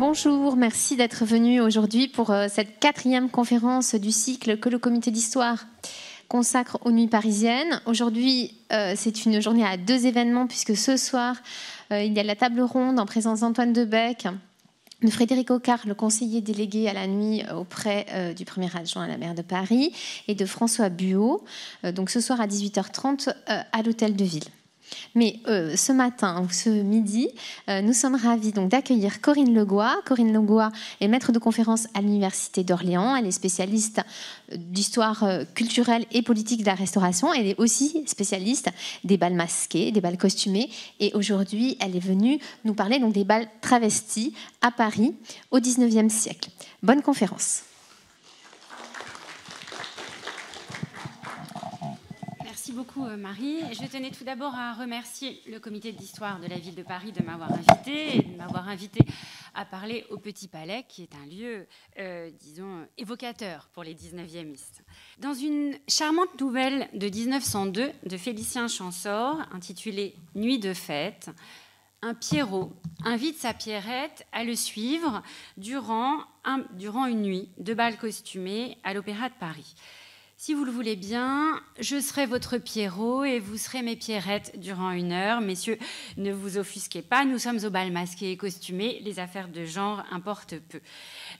Bonjour, merci d'être venu aujourd'hui pour euh, cette quatrième conférence du cycle que le comité d'histoire consacre aux nuits parisiennes. Aujourd'hui, euh, c'est une journée à deux événements puisque ce soir, euh, il y a la table ronde en présence d'Antoine Debec, de Frédéric Ocard, le conseiller délégué à la nuit auprès du premier adjoint à la maire de Paris, et de François Buot, donc ce soir à 18h30 à l'hôtel de ville. Mais euh, ce matin ou ce midi, euh, nous sommes ravis donc d'accueillir Corinne Legois. Corinne Legois est maître de conférence à l'université d'Orléans. Elle est spécialiste euh, d'histoire culturelle et politique de la restauration. Elle est aussi spécialiste des bals masqués, des bals costumés. Et aujourd'hui, elle est venue nous parler donc des bals travestis à Paris au XIXe siècle. Bonne conférence. Merci beaucoup euh, Marie. Je tenais tout d'abord à remercier le comité d'histoire de la ville de Paris de m'avoir invité de m'avoir invité à parler au Petit Palais, qui est un lieu, euh, disons, évocateur pour les 19 e Dans une charmante nouvelle de 1902 de Félicien Chansort intitulée Nuit de fête, un Pierrot invite sa Pierrette à le suivre durant, durant une nuit de bal costumé à l'Opéra de Paris. Si vous le voulez bien, je serai votre Pierrot et vous serez mes Pierrettes durant une heure. Messieurs, ne vous offusquez pas, nous sommes au bal masqué et costumé, les affaires de genre importent peu.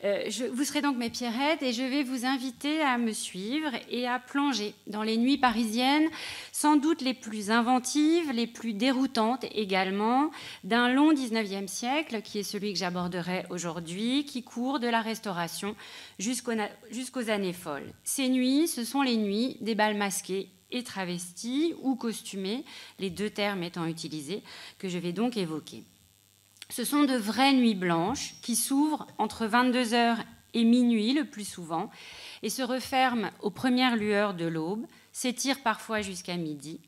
Euh, je, vous serez donc mes Pierrettes et je vais vous inviter à me suivre et à plonger dans les nuits parisiennes, sans doute les plus inventives, les plus déroutantes également, d'un long 19e siècle qui est celui que j'aborderai aujourd'hui, qui court de la Restauration jusqu'aux années folles. Ces nuits, sont les nuits des balles masqués et travestis ou costumées, les deux termes étant utilisés, que je vais donc évoquer. Ce sont de vraies nuits blanches qui s'ouvrent entre 22h et minuit le plus souvent et se referment aux premières lueurs de l'aube, s'étirent parfois jusqu'à midi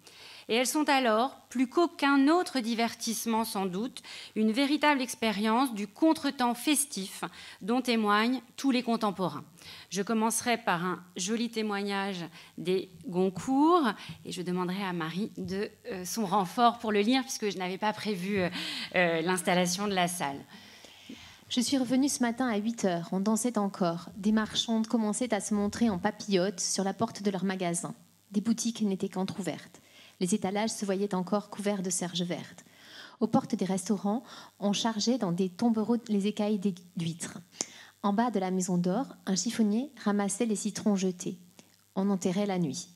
elles sont alors, plus qu'aucun autre divertissement sans doute, une véritable expérience du contretemps festif dont témoignent tous les contemporains. Je commencerai par un joli témoignage des Goncourt et je demanderai à Marie de euh, son renfort pour le lire puisque je n'avais pas prévu euh, euh, l'installation de la salle. Je suis revenue ce matin à 8 h on dansait encore. Des marchandes commençaient à se montrer en papillotes sur la porte de leur magasin. Des boutiques n'étaient qu'entr'ouvertes. Les étalages se voyaient encore couverts de serge verte. Aux portes des restaurants, on chargeait dans des tombereaux les écailles d'huîtres. En bas de la maison d'or, un chiffonnier ramassait les citrons jetés. On enterrait la nuit.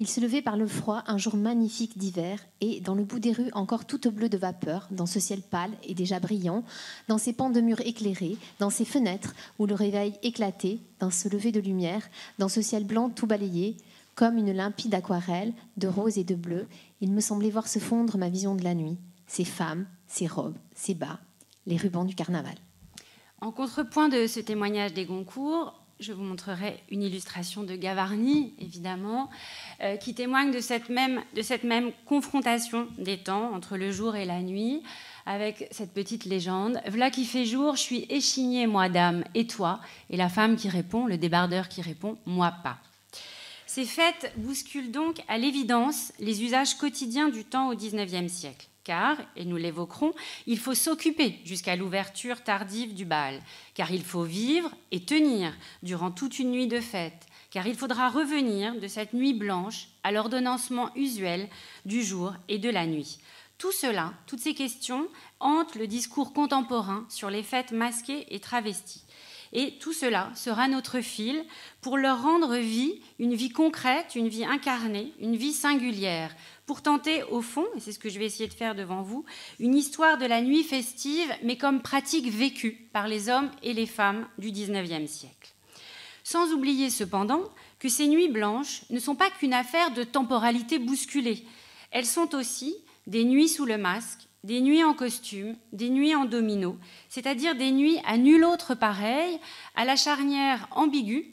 Il se levait par le froid un jour magnifique d'hiver, et dans le bout des rues encore toutes bleues de vapeur, dans ce ciel pâle et déjà brillant, dans ces pans de murs éclairés, dans ces fenêtres où le réveil éclatait, dans ce lever de lumière, dans ce ciel blanc tout balayé, comme une limpide aquarelle, de rose et de bleu, il me semblait voir se fondre ma vision de la nuit, ces femmes, ces robes, ces bas, les rubans du carnaval. En contrepoint de ce témoignage des Goncourt, je vous montrerai une illustration de Gavarni, évidemment, euh, qui témoigne de cette, même, de cette même confrontation des temps entre le jour et la nuit, avec cette petite légende V'là qui fait jour, je suis échignée, moi, dame, et toi Et la femme qui répond, le débardeur qui répond, moi, pas. Ces fêtes bousculent donc à l'évidence les usages quotidiens du temps au XIXe siècle. Car, et nous l'évoquerons, il faut s'occuper jusqu'à l'ouverture tardive du bal, car il faut vivre et tenir durant toute une nuit de fête, car il faudra revenir de cette nuit blanche à l'ordonnancement usuel du jour et de la nuit. Tout cela, toutes ces questions hantent le discours contemporain sur les fêtes masquées et travesties. Et tout cela sera notre fil pour leur rendre vie, une vie concrète, une vie incarnée, une vie singulière, pour tenter au fond, et c'est ce que je vais essayer de faire devant vous, une histoire de la nuit festive, mais comme pratique vécue par les hommes et les femmes du XIXe siècle. Sans oublier cependant que ces nuits blanches ne sont pas qu'une affaire de temporalité bousculée, elles sont aussi des nuits sous le masque des nuits en costume, des nuits en domino, c'est-à-dire des nuits à nul autre pareil, à la charnière ambiguë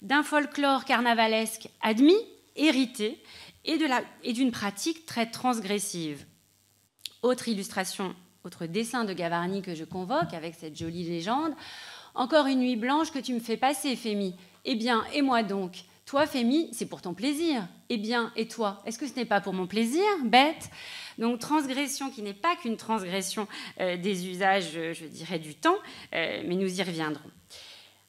d'un folklore carnavalesque admis, hérité, et d'une pratique très transgressive. Autre illustration, autre dessin de Gavarni que je convoque avec cette jolie légende. Encore une nuit blanche que tu me fais passer, Fémie. Eh bien, et moi donc toi, Fémi, c'est pour ton plaisir. Eh bien, et toi Est-ce que ce n'est pas pour mon plaisir, bête Donc, transgression qui n'est pas qu'une transgression euh, des usages, euh, je dirais, du temps, euh, mais nous y reviendrons.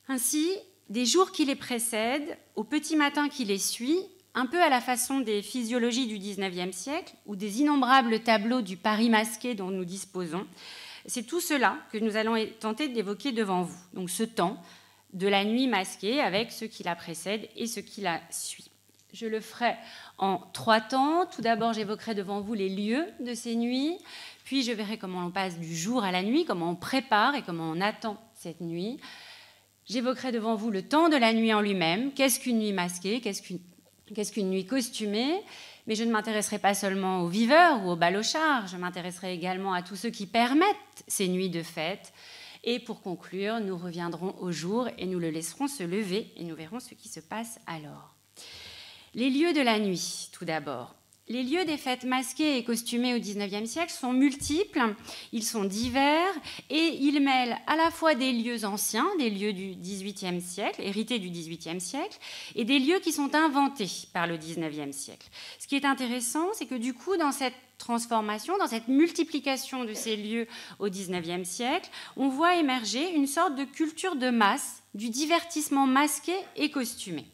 Ainsi, des jours qui les précèdent, au petit matin qui les suit, un peu à la façon des physiologies du XIXe siècle ou des innombrables tableaux du Paris masqué dont nous disposons, c'est tout cela que nous allons tenter d'évoquer devant vous. Donc ce temps, de la nuit masquée avec ce qui la précède et ce qui la suit. Je le ferai en trois temps. Tout d'abord, j'évoquerai devant vous les lieux de ces nuits, puis je verrai comment on passe du jour à la nuit, comment on prépare et comment on attend cette nuit. J'évoquerai devant vous le temps de la nuit en lui-même, qu'est-ce qu'une nuit masquée, qu'est-ce qu'une nuit costumée, mais je ne m'intéresserai pas seulement aux viveurs ou aux balochards, je m'intéresserai également à tous ceux qui permettent ces nuits de fête, et pour conclure, nous reviendrons au jour et nous le laisserons se lever et nous verrons ce qui se passe alors. Les lieux de la nuit, tout d'abord. Les lieux des fêtes masquées et costumées au XIXe siècle sont multiples, ils sont divers et ils mêlent à la fois des lieux anciens, des lieux du XVIIIe siècle, hérités du XVIIIe siècle, et des lieux qui sont inventés par le XIXe siècle. Ce qui est intéressant, c'est que du coup, dans cette transformation, dans cette multiplication de ces lieux au XIXe siècle, on voit émerger une sorte de culture de masse du divertissement masqué et costumé.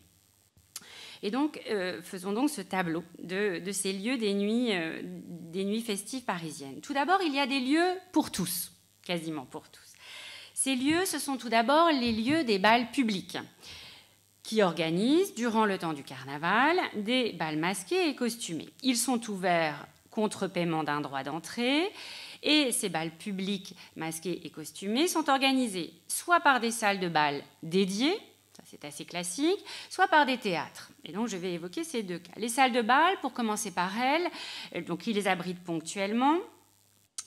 Et donc, euh, faisons donc ce tableau de, ces lieux des nuits, euh, des nuits festives parisiennes. Tout d'abord, il y a des lieux pour tous, quasiment pour tous. Ces lieux, ce sont tout d'abord les lieux des balles publics, qui organisent, durant le temps du carnaval, des balles masqués et costumés. Ils sont ouverts contre paiement d'un droit d'entrée et ces balles publiques masqués et costumés sont organisés soit par des salles de bal dédiées, ça c'est assez classique, soit par des théâtres. Et donc, je vais évoquer ces deux cas. Les salles de bal, pour commencer par elles, euh, donc, qui les abritent ponctuellement.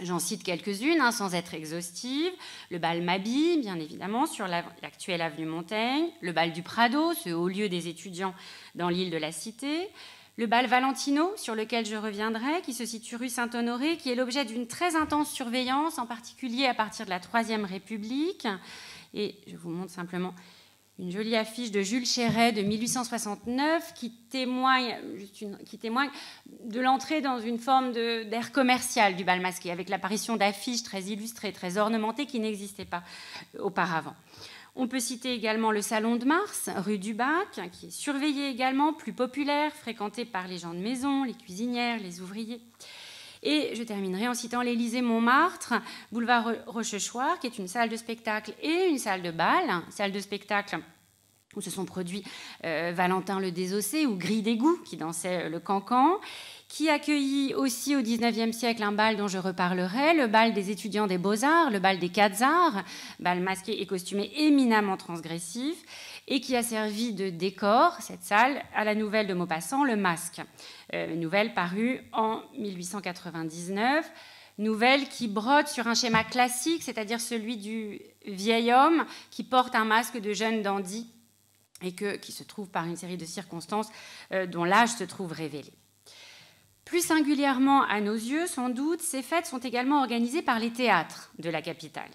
J'en cite quelques-unes, hein, sans être exhaustive. Le bal Mabi, bien évidemment, sur l'actuelle avenue Montaigne. Le bal du Prado, ce haut lieu des étudiants dans l'île de la Cité. Le bal Valentino, sur lequel je reviendrai, qui se situe rue Saint-Honoré, qui est l'objet d'une très intense surveillance, en particulier à partir de la Troisième République. Et je vous montre simplement une jolie affiche de Jules Chéret de 1869 qui témoigne, de l'entrée dans une forme d'ère commerciale du bal masqué, avec l'apparition d'affiches très illustrées, très ornementées qui n'existaient pas euh, auparavant. On peut citer également le Salon de Mars, rue du Bac, qui est surveillé également, plus populaire, fréquenté par les gens de maison, les cuisinières, les ouvriers. Et je terminerai en citant l'Élysée Montmartre, boulevard Rochechouart, qui est une salle de spectacle et une salle de bal, salle de spectacle où se sont produits euh, Valentin le Désossé ou Gris d'Égout, qui dansait euh, le cancan, qui accueillit aussi au XIXe siècle un bal dont je reparlerai, le bal des étudiants des beaux-arts, le bal des quatre bal masqué et costumé éminemment transgressif, et qui a servi de décor, cette salle, à la nouvelle de Maupassant, Le Masque, euh, nouvelle parue en 1899 nouvelle qui brode sur un schéma classique, c'est-à-dire celui du vieil homme qui porte un masque de jeune dandy et qui se trouve par une série de circonstances euh, dont l'âge se trouve révélé. Plus singulièrement à nos yeux, sans doute, ces fêtes sont également organisées par les théâtres de la capitale.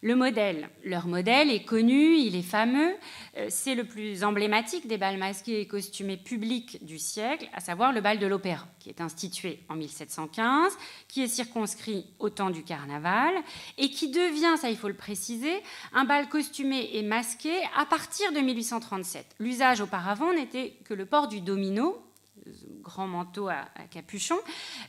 Le modèle, leur modèle est connu, il est fameux, euh, c'est le plus emblématique des bals masqués et costumés publics du siècle, à savoir le bal de l'Opéra, qui est institué en 1715, qui est circonscrit au temps du carnaval, et qui devient, ça il faut le préciser, un bal costumé et masqué à partir de 1837. L'usage auparavant n'était que le port du domino grand manteau à, capuchon,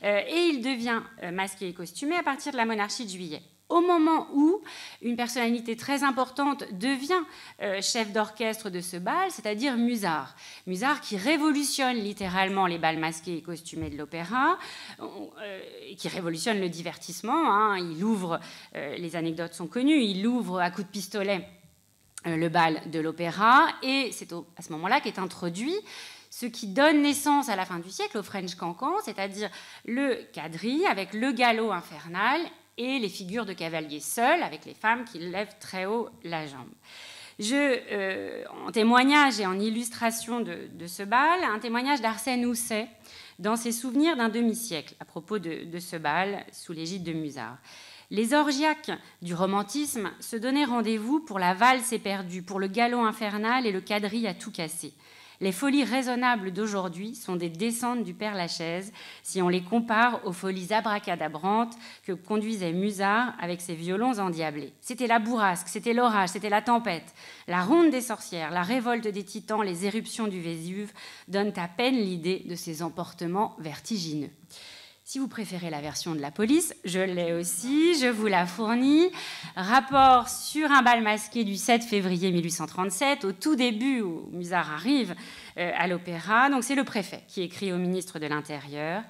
euh, et il devient euh, masqué et costumé à partir de la monarchie de juillet au moment où une personnalité très importante devient euh, chef d'orchestre de ce bal, c'est-à-dire Musard. Musard qui révolutionne littéralement les bals masqués et costumés de l'opéra, qui révolutionne le divertissement. Hein. Il ouvre, les anecdotes sont connues, il ouvre à coup de pistolet le bal de l'opéra, et c'est à ce moment-là qu'est introduit ce qui donne naissance à la fin du siècle au French Cancan, c'est-à-dire le quadrille avec le galop infernal et les figures de cavaliers seuls avec les femmes qui lèvent très haut la jambe. Je, euh, en témoignage et en illustration de, ce bal, un témoignage d'Arsène Housset dans ses souvenirs d'un demi-siècle à propos de, ce bal sous l'égide de Musard. Les orgiaques du romantisme se donnaient rendez-vous pour la valse éperdue, pour le galop infernal et le quadrille à tout casser. Les folies raisonnables d'aujourd'hui sont des descentes du Père Lachaise si on les compare aux folies abracadabrantes que conduisait Musard avec ses violons endiablés. C'était la bourrasque, c'était l'orage, c'était la tempête. La ronde des sorcières, la révolte des titans, les éruptions du Vésuve donnent à peine l'idée de ces emportements vertigineux. Si vous préférez la version de la police, je l'ai aussi, je vous la fournis. Rapport sur un bal masqué du 7 février 1837, au tout début où Musard arrive euh, à l'opéra. Donc c'est le préfet qui écrit au ministre de l'Intérieur.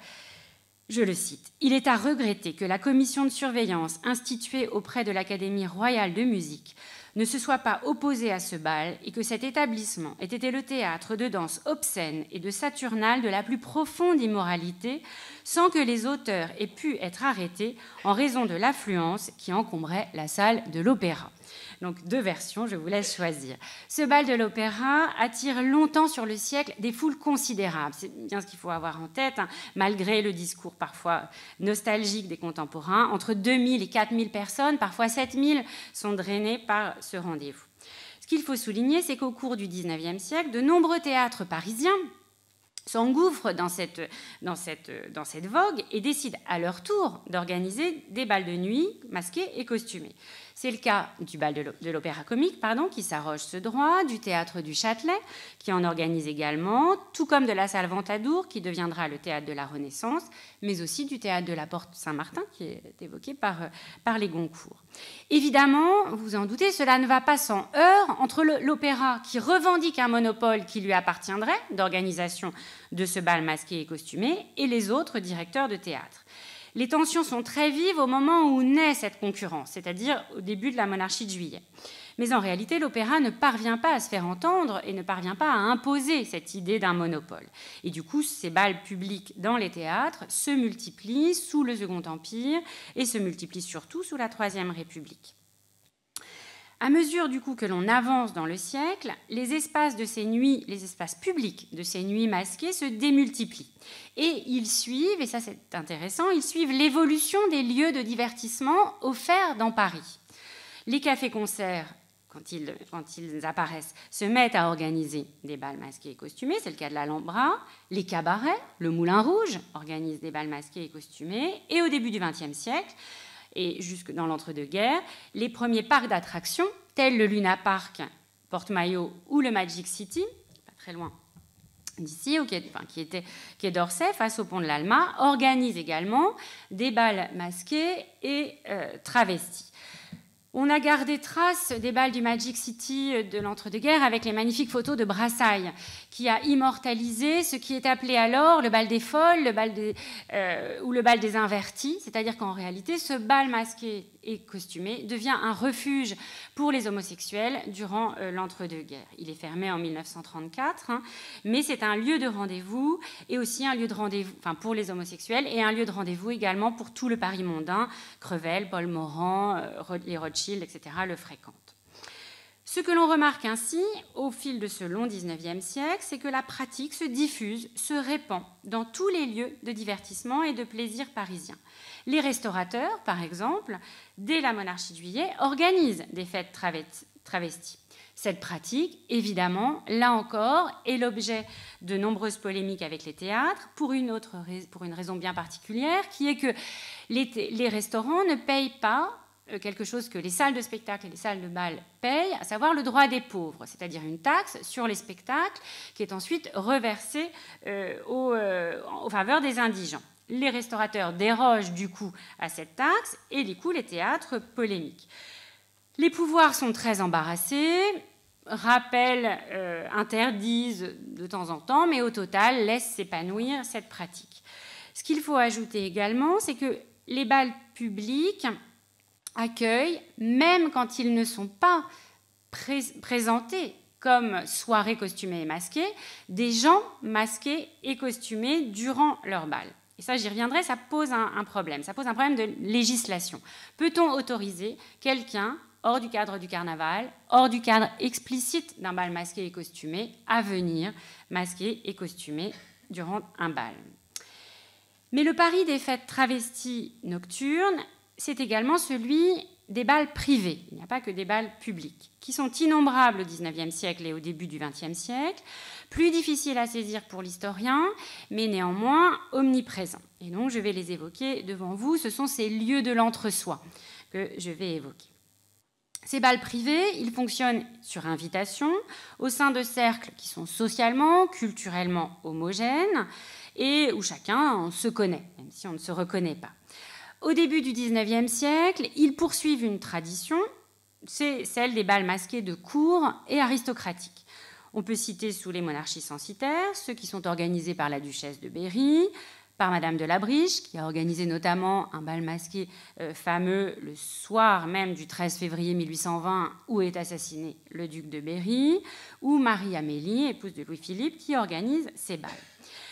Je le cite. Il est à regretter que la commission de surveillance instituée auprès de l'Académie royale de musique ne se soit pas opposé à ce bal et que cet établissement ait été le théâtre de danse obscène et de saturnales de la plus profonde immoralité, sans que les auteurs aient pu être arrêtés en raison de l'affluence qui encombrait la salle de l'opéra. Donc deux versions, je vous laisse choisir. Ce bal de l'opéra attire longtemps sur le siècle des foules considérables. C'est bien ce qu'il faut avoir en tête, hein, malgré le discours parfois nostalgique des contemporains. Entre 2000 et 4000 personnes, parfois 7000, sont drainées par ce rendez-vous. Ce qu'il faut souligner, c'est qu'au cours du 19e siècle, de nombreux théâtres parisiens, s'engouffrent dans cette, dans, dans cette vogue et décident à leur tour d'organiser des bals de nuit masqués et costumés. C'est le cas du bal de l'Opéra Comique, pardon, qui s'arroge ce droit, du théâtre du Châtelet, qui en organise également, tout comme de la salle Ventadour, qui deviendra le théâtre de la Renaissance, mais aussi du théâtre de la Porte Saint-Martin, qui est évoqué par, euh, par les Goncourt. Évidemment, vous en doutez, cela ne va pas sans heurts entre l'opéra, qui revendique un monopole qui lui appartiendrait d'organisation de ce bal masqué et costumé, et les autres directeurs de théâtre. Les tensions sont très vives au moment où naît cette concurrence, c'est-à-dire au début de la monarchie de juillet. Mais en réalité, l'opéra ne parvient pas à se faire entendre et ne parvient pas à imposer cette idée d'un monopole. Et du coup, ces balles publiques dans les théâtres se multiplient sous le Second Empire et se multiplient surtout sous la Troisième République. À mesure du coup que l'on avance dans le siècle, les espaces de ces nuits, les espaces publics de ces nuits masquées se démultiplient. Et ils suivent, et ça c'est intéressant, ils suivent l'évolution des lieux de divertissement offerts dans Paris. Les cafés-concerts quand ils, apparaissent, se mettent à organiser des balles masqués et costumés, C'est le cas de l'Alhambra. Les cabarets, le Moulin Rouge organisent des balles masqués et costumés. Et au début du XXe siècle, et jusque dans l'entre-deux-guerres, les premiers parcs d'attractions, tels le Luna Park, Porte Maillot ou le Magic City, pas très loin d'ici, qui, était, qui est d'Orsay, face au pont de l'Alma, organisent également des balles masquées et travestis. Euh, travesties. On a gardé trace des balles du Magic City euh, de l'entre-deux-guerres avec les magnifiques photos de Brassailles, qui a immortalisé ce qui est appelé alors le bal des folles le bal euh, ou le bal des invertis, c'est-à-dire qu'en réalité, ce bal masqué et costumé devient un refuge pour les homosexuels durant euh, l'entre-deux-guerres. Il est fermé en 1934, hein, mais c'est un lieu de rendez-vous et aussi un lieu de rendez-vous enfin, pour les homosexuels et un lieu de rendez-vous également pour tout le Paris mondain. Crevel, Paul Morand, euh, les Rothschild, etc. le fréquent. Ce que l'on remarque ainsi au fil de ce long 19e siècle, c'est que la pratique se diffuse, se répand dans tous les lieux de divertissement et de plaisir parisiens. Les restaurateurs, par exemple, dès la monarchie de juillet, organisent des fêtes travesties. Cette pratique, évidemment, là encore, est l'objet de nombreuses polémiques avec les théâtres, pour une, autre, pour une raison bien particulière, qui est que les, les restaurants ne payent pas euh, quelque chose que les salles de spectacle et les salles de bal payent, à savoir le droit des pauvres, c'est-à-dire une taxe sur les spectacles qui est ensuite reversée euh, aux, euh, faveur des indigents. Les restaurateurs dérogent du coup à cette taxe et les coup les théâtres polémiques. Les pouvoirs sont très embarrassés, rappellent, interdisent de temps en temps, mais au total laissent s'épanouir cette pratique. Ce qu'il faut ajouter également, c'est que les balles publiques accueillent, même quand ils ne sont pas présentés comme soirées costumées et masquées, des gens masqués et costumés durant leur bal. Et ça, j'y reviendrai, ça pose un, problème. Ça pose un problème de législation. Peut-on autoriser quelqu'un hors du cadre du carnaval, hors du cadre explicite d'un bal masqué et costumé, à venir masqué et costumé durant un bal Mais le pari des fêtes travesties nocturnes c'est également celui des bals privés. il n'y a pas que des bals publics, qui sont innombrables au XIXe siècle et au début du XXe siècle, plus difficiles à saisir pour l'historien, mais néanmoins omniprésents. Et donc je vais les évoquer devant vous, ce sont ces lieux de l'entre-soi que je vais évoquer. Ces bals privés, ils fonctionnent sur invitation, au sein de cercles qui sont socialement, culturellement homogènes, et où chacun se connaît, même si on ne se reconnaît pas. Au début du 19e siècle, ils poursuivent une tradition, c'est celle des bals masqués de cour et aristocratiques. On peut citer sous les monarchies censitaires ceux qui sont organisés par la duchesse de Berry, par Madame de Labriche, qui a organisé notamment un bal masqué euh, fameux le soir même du 13 février 1820, où est assassiné le duc de Berry, ou Marie-Amélie, épouse de Louis-Philippe, qui organise ces bals.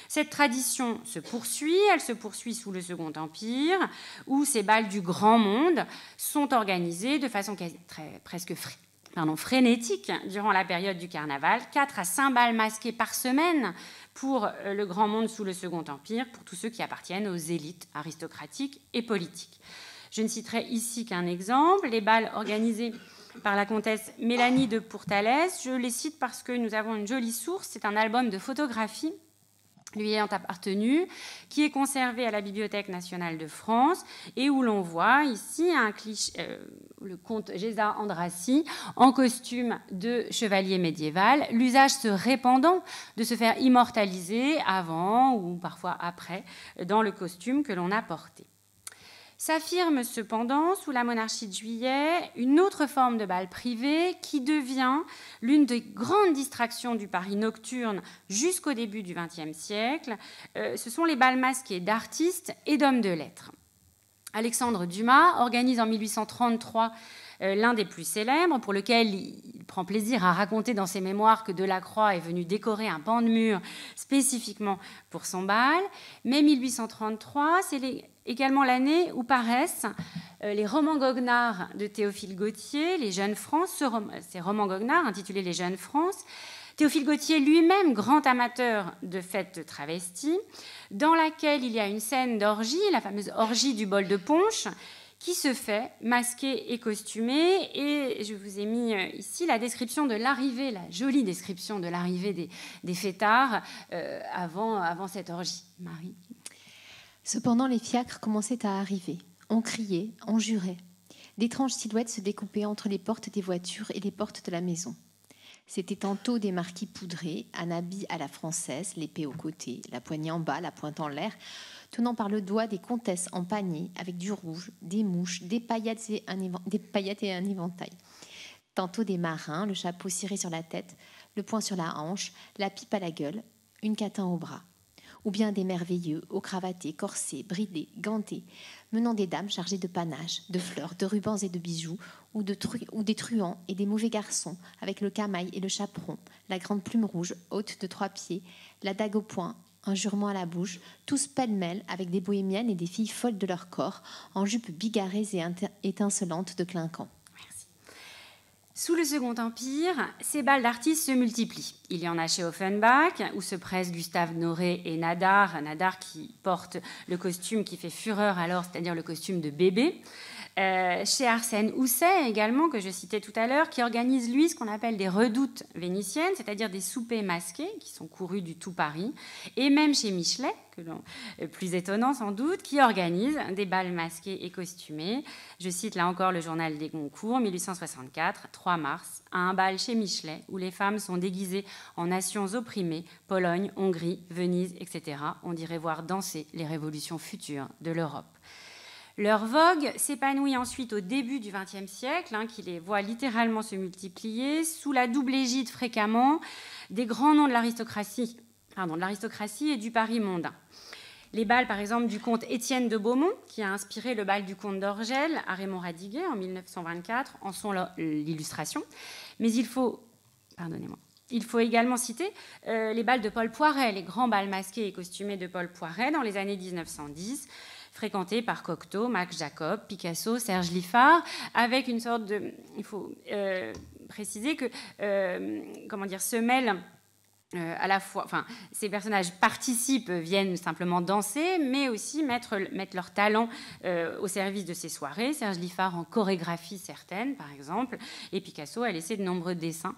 Cette tradition se poursuit, elle se poursuit sous le Second Empire, où ces balles du grand monde sont organisées de façon très, presque frénétique durant la période du carnaval, 4 à 5 balles masquées par semaine pour euh, le grand monde sous le Second Empire, pour tous ceux qui appartiennent aux élites aristocratiques et politiques. Je ne citerai ici qu'un exemple, les balles organisées par la comtesse Mélanie de Pourtalès. Je les cite parce que nous avons une jolie source, c'est un album de photographies lui ayant appartenu, qui est conservé à la Bibliothèque nationale de France et où l'on voit ici un cliché, euh, le comte Géza Andrassi en costume de chevalier médiéval, l'usage se répandant de se faire immortaliser avant ou parfois après dans le costume que l'on a porté. S'affirme cependant, sous la monarchie de Juillet, une autre forme de bal privé qui devient l'une des grandes distractions du Paris nocturne jusqu'au début du XXe siècle. Euh, ce sont les bals masqués d'artistes et d'hommes de lettres. Alexandre Dumas organise en 1833 euh, l'un des plus célèbres, pour lequel il prend plaisir à raconter dans ses mémoires que Delacroix est venu décorer un pan de mur spécifiquement pour son bal. Mais 1833, c'est les Également l'année où paraissent euh, les romans goguenards de Théophile Gautier, Les Jeunes France, euh, ces romans goguenards intitulés Les Jeunes France. Théophile Gautier, lui-même grand amateur de fêtes travesties, dans laquelle il y a une scène d'orgie, la fameuse orgie du bol de punch, qui se fait masquée et costumée. Et je vous ai mis euh, ici la description de l'arrivée, la jolie description de l'arrivée des, fêtards avant, avant cette orgie. Marie. Cependant, les fiacres commençaient à arriver. On criait, on jurait. D'étranges silhouettes se découpaient entre les portes des voitures et les portes de la maison. C'était tantôt des marquis poudrés, un habit à la française, l'épée au côté, la poignée en bas, la pointe en l'air, tenant par le doigt des comtesses en panier avec du rouge, des mouches, des paillettes et un, des paillettes et un éventail. Tantôt des marins, le chapeau ciré sur la tête, le poing sur la hanche, la pipe à la gueule, une catin au bras ou bien des merveilleux, aux cravatés, corsés, bridés, gantés, menant des dames chargées de panaches, de fleurs, de rubans et de bijoux, ou, des truands et des mauvais garçons, avec le camail et le chaperon, la grande plume rouge, haute de trois pieds, la dague au poing, un jurement à la bouche, tous pêle-mêle avec des bohémiennes et des filles folles de leur corps, en jupes bigarrées et étincelantes de clinquant. Sous le Second Empire, ces balles d'artistes se multiplient. Il y en a chez Offenbach, où se pressent Gustave Noré et Nadar, Nadar qui porte le costume qui fait fureur alors, c'est-à-dire le costume de bébé. Euh, chez Arsène Housset également, que je citais tout à l'heure, qui organise lui ce qu'on appelle des redoutes vénitiennes, c'est-à-dire des soupers masqués qui sont courus du tout Paris, et même chez Michelet, que euh, plus étonnant sans doute, qui organise des bals masqués et costumés. Je cite là encore le journal des Goncourt, 1864, 3 mars, à un bal chez Michelet, où les femmes sont déguisées en nations opprimées, Pologne, Hongrie, Venise, etc. On dirait voir danser les révolutions futures de l'Europe. Leur vogue s'épanouit ensuite au début du XXe siècle, hein, qui les voit littéralement se multiplier, sous la double égide fréquemment des grands noms de l'aristocratie, et du Paris mondain. Les balles, par exemple, du comte Étienne de Beaumont, qui a inspiré le bal du comte d'Orgel à Raymond Radiguet en 1924, en sont l'illustration. Mais il faut, pardonnez-moi, il faut également citer euh, les balles de Paul Poiret, les grands balles masqués et costumés de Paul Poiret dans les années 1910, fréquenté par Cocteau, Max Jacob, Picasso, Serge Liffard, avec une sorte de... Il faut euh, préciser que, euh, comment dire, se mêle... Euh, à la fois, enfin, ces personnages participent, viennent simplement danser, mais aussi mettre, mettre leur talent au service de ces soirées. Serge Liffard en chorégraphie certaines, par exemple, et Picasso a laissé de nombreux dessins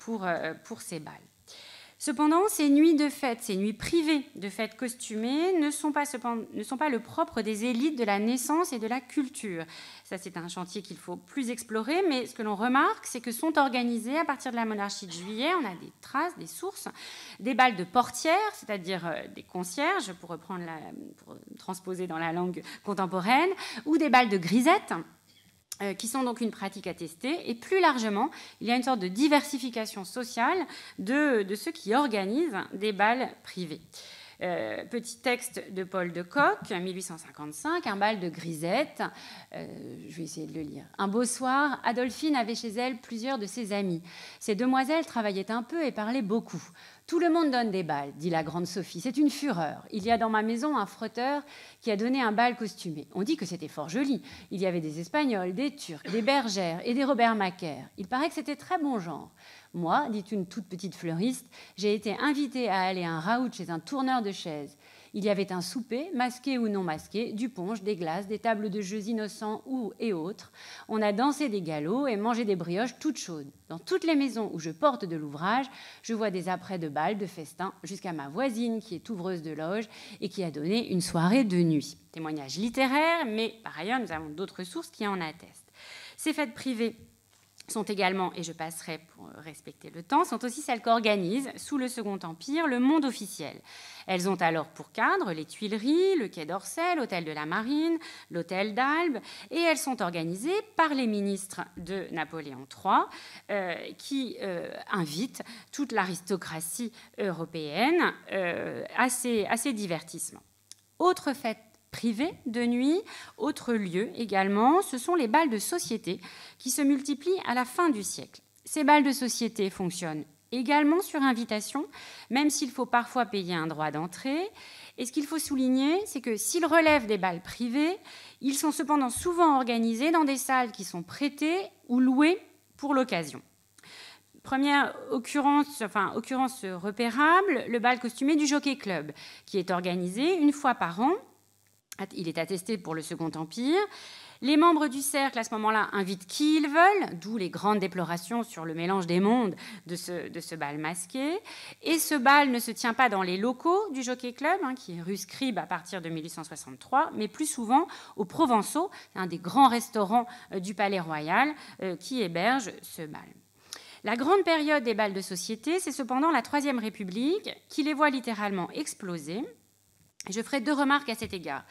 pour, pour ses balles. Cependant, ces nuits de fête, ces nuits privées de fêtes costumées, ne sont pas, ne sont pas le propre des élites de la naissance et de la culture. Ça, c'est un chantier qu'il faut plus explorer, mais ce que l'on remarque, c'est que sont organisées à partir de la monarchie de juillet, on a des traces, des sources, des balles de portières, c'est-à-dire euh, des concierges, pour, reprendre la, pour transposer dans la langue contemporaine, ou des balles de grisettes euh, qui sont donc une pratique à tester. Et plus largement, il y a une sorte de diversification sociale de, ceux qui organisent des balles privées. Euh, petit texte de Paul de Kock, 1855, un bal de grisette. Euh, je vais essayer de le lire. Un beau soir, Adolphine avait chez elle plusieurs de ses amies. Ces demoiselles travaillaient un peu et parlaient beaucoup. Tout le monde donne des balles, dit la grande Sophie. C'est une fureur. Il y a dans ma maison un frotteur qui a donné un bal costumé. On dit que c'était fort joli. Il y avait des Espagnols, des Turcs, des Bergères et des Robert Macaire. Il paraît que c'était très bon genre. Moi, dit une toute petite fleuriste, j'ai été invitée à aller un raout chez un tourneur de chaises. Il y avait un souper, masqué ou non masqué, du ponche, des glaces, des tables de jeux innocents ou et autres. On a dansé des galops et mangé des brioches toutes chaudes. Dans toutes les maisons où je porte de l'ouvrage, je vois des apprêts de bal, de festins, jusqu'à ma voisine qui est ouvreuse de loge et qui a donné une soirée de nuit. Témoignage littéraire, mais par ailleurs, nous avons d'autres sources qui en attestent. Ces fêtes privées sont également, et je passerai pour respecter le temps, sont aussi celles qu'organise, sous le Second Empire, le monde officiel. Elles ont alors pour cadre les Tuileries, le Quai d'Orsay, l'Hôtel de la Marine, l'Hôtel d'Albe, et elles sont organisées par les ministres de Napoléon III, euh, qui euh, invitent toute l'aristocratie européenne euh, à, ces, à ces divertissements. Autre fête privés de nuit. Autre lieu également, ce sont les balles de société qui se multiplient à la fin du siècle. Ces balles de société fonctionnent également sur invitation, même s'il faut parfois payer un droit d'entrée. Et ce qu'il faut souligner, c'est que s'ils relèvent des balles privées, ils sont cependant souvent organisés dans des salles qui sont prêtées ou louées pour l'occasion. Première occurrence, enfin, occurrence repérable, le bal costumé du Jockey Club, qui est organisé une fois par an ah, il est attesté pour le Second Empire. Les membres du cercle, à ce moment-là, invitent qui ils veulent, d'où les grandes déplorations sur le mélange des mondes de ce, bal masqué. Et ce bal ne se tient pas dans les locaux du Jockey Club, hein, qui est rue Scribe à partir de 1863, mais plus souvent aux Provençaux, un des grands restaurants euh, du Palais Royal euh, qui héberge ce bal. La grande période des bals de société, c'est cependant la Troisième République qui les voit littéralement exploser. Je ferai deux remarques à cet égard.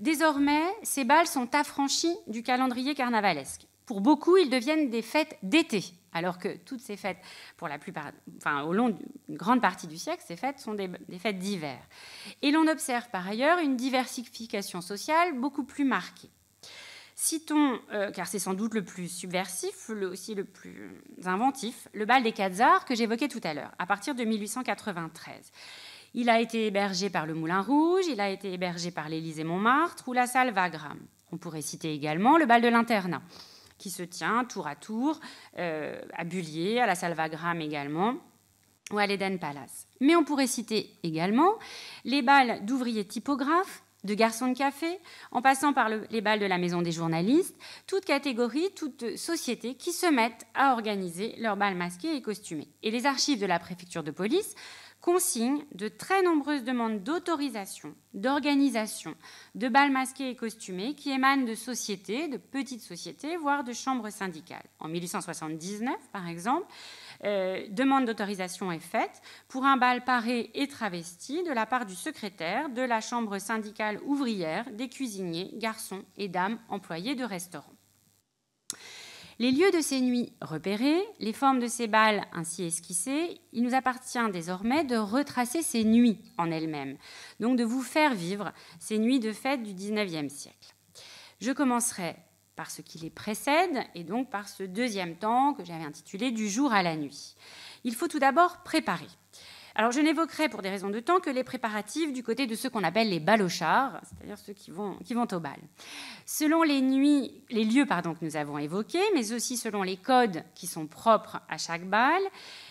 Désormais, ces balles sont affranchis du calendrier carnavalesque. Pour beaucoup, ils deviennent des fêtes d'été, alors que toutes ces fêtes, pour la plupart, enfin, au long d'une grande partie du siècle, ces fêtes sont des, fêtes d'hiver. Et l'on observe par ailleurs une diversification sociale beaucoup plus marquée. Citons, euh, car c'est sans doute le plus subversif, le, aussi le plus inventif, le bal des Khazars que j'évoquais tout à l'heure, à partir de 1893. Il a été hébergé par le Moulin Rouge, il a été hébergé par l'Élysée-Montmartre ou la salle Wagram. On pourrait citer également le bal de l'internat, qui se tient tour à tour euh, à Bullier, à la salle Wagram également, ou à l'Eden Palace. Mais on pourrait citer également les balles d'ouvriers typographes, de garçons de café, en passant par les balles de la maison des journalistes, toute catégorie, toute société qui se mettent à organiser leurs balles masqués et costumés. Et les archives de la préfecture de police consigne de très nombreuses demandes d'autorisation, d'organisation, de bals masqués et costumés qui émanent de sociétés, de petites sociétés, voire de chambres syndicales. En 1879, par exemple, euh, demande d'autorisation est faite pour un bal paré et travesti de la part du secrétaire de la chambre syndicale ouvrière des cuisiniers, garçons et dames employés de restaurants. Les lieux de ces nuits repérés, les formes de ces balles ainsi esquissées, il nous appartient désormais de retracer ces nuits en elles-mêmes, donc de vous faire vivre ces nuits de fête du XIXe siècle. Je commencerai par ce qui les précède et donc par ce deuxième temps que j'avais intitulé Du jour à la nuit. Il faut tout d'abord préparer. Alors, je n'évoquerai pour des raisons de temps que les préparatifs du côté de ceux qu'on appelle les balochards, c'est-à-dire ceux qui vont, qui vont au bal. Selon les, nuits, les lieux pardon, que nous avons évoqués, mais aussi selon les codes qui sont propres à chaque bal,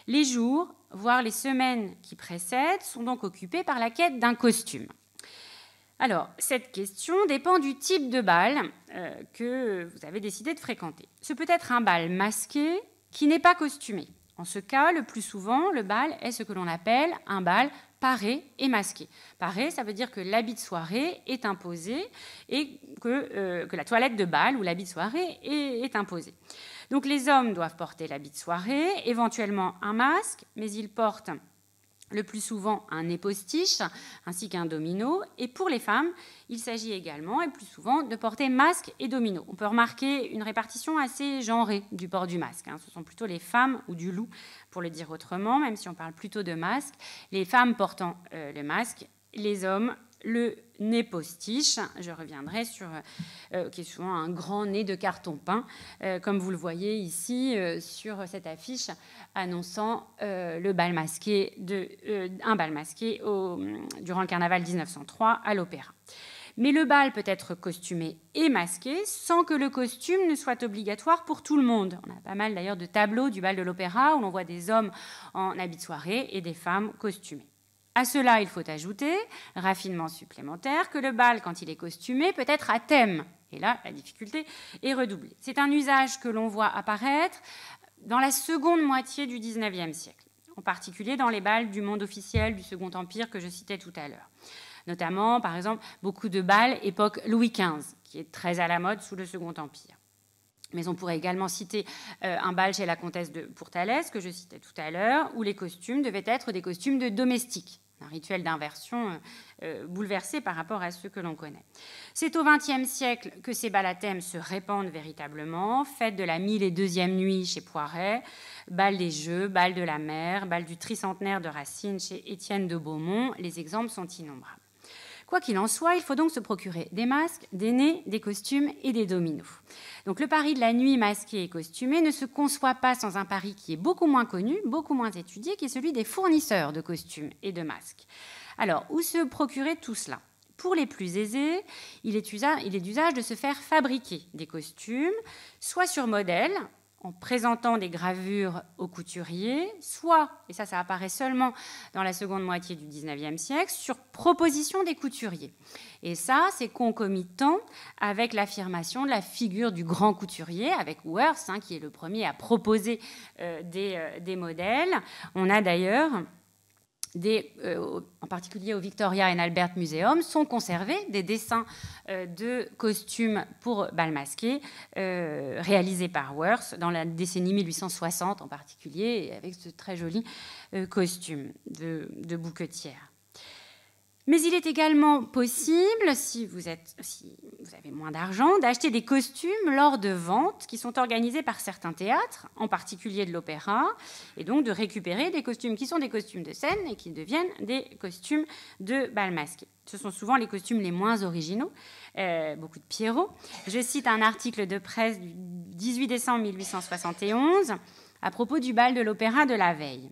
les jours, voire les semaines qui précèdent, sont donc occupés par la quête d'un costume. Alors, cette question dépend du type de bal euh, que vous avez décidé de fréquenter. Ce peut être un bal masqué qui n'est pas costumé. Dans ce cas, le plus souvent, le bal est ce que l'on appelle un bal paré et masqué. Paré, ça veut dire que l'habit de soirée est imposé et que, euh, que la toilette de bal ou l'habit de soirée est, est imposé. Donc les hommes doivent porter l'habit de soirée, éventuellement un masque, mais ils portent le plus souvent un épostiche ainsi qu'un domino. Et pour les femmes, il s'agit également et plus souvent de porter masque et domino. On peut remarquer une répartition assez genrée du port du masque. Hein. Ce sont plutôt les femmes ou du loup, pour le dire autrement, même si on parle plutôt de masque. Les femmes portant euh, le masque, les hommes le nez postiche. Je reviendrai sur, euh, euh, qui est souvent un grand nez de carton peint, euh, comme vous le voyez ici sur cette affiche annonçant le bal masqué de, un bal masqué au, durant le carnaval 1903 à l'Opéra. Mais le bal peut être costumé et masqué sans que le costume ne soit obligatoire pour tout le monde. On a pas mal d'ailleurs de tableaux du bal de l'opéra où l'on voit des hommes en habit de soirée et des femmes costumées. À cela, il faut ajouter, raffinement supplémentaire, que le bal, quand il est costumé, peut être à thème. Et là, la difficulté est redoublée. C'est un usage que l'on voit apparaître dans la seconde moitié du XIXe siècle, en particulier dans les bals du monde officiel du Second Empire que je citais tout à l'heure. Notamment, par exemple, beaucoup de bals époque Louis XV, qui est très à la mode sous le Second Empire. Mais on pourrait également citer euh, un bal chez la comtesse de Pourtalès, que je citais tout à l'heure, où les costumes devaient être des costumes de domestiques, un rituel d'inversion euh, euh, bouleversé par rapport à ceux que l'on connaît. C'est au XXe siècle que ces bals à thème se répandent véritablement, fête de la mille et deuxième nuit chez Poiret, bal des Jeux, bal de la mer, bal du tricentenaire de Racine chez Étienne de Beaumont, les exemples sont innombrables. Quoi qu'il en soit, il faut donc se procurer des masques, des nez, des costumes et des dominos. Donc le pari de la nuit masqué et costumée ne se conçoit pas sans un pari qui est beaucoup moins connu, beaucoup moins étudié, qui est celui des fournisseurs de costumes et de masques. Alors, où se procurer tout cela pour les plus aisés, il est d'usage de se faire fabriquer des costumes, soit sur modèle, en présentant des gravures aux couturiers, soit, et ça ça apparaît seulement dans la seconde moitié du 19e siècle, sur proposition des couturiers. Et ça, c'est concomitant avec l'affirmation de la figure du grand couturier, avec Worth, hein, qui est le premier à proposer euh, des, euh, des, modèles. On a d'ailleurs euh, en particulier au Victoria and Albert Museum, sont conservés des dessins euh, de costumes pour bal masqué euh, réalisés par Worth dans la décennie 1860 en particulier, avec ce très joli costume de bouquetière. Mais il est également possible, si vous, êtes, si vous avez moins d'argent, d'acheter des costumes lors de ventes qui sont organisées par certains théâtres, en particulier de l'opéra, et donc de récupérer des costumes qui sont des costumes de scène et qui deviennent des costumes de bal masqué. Ce sont souvent les costumes les moins originaux, euh, beaucoup de Pierrot. Je cite un article de presse du 18 décembre 1871 à propos du bal de l'opéra de la veille.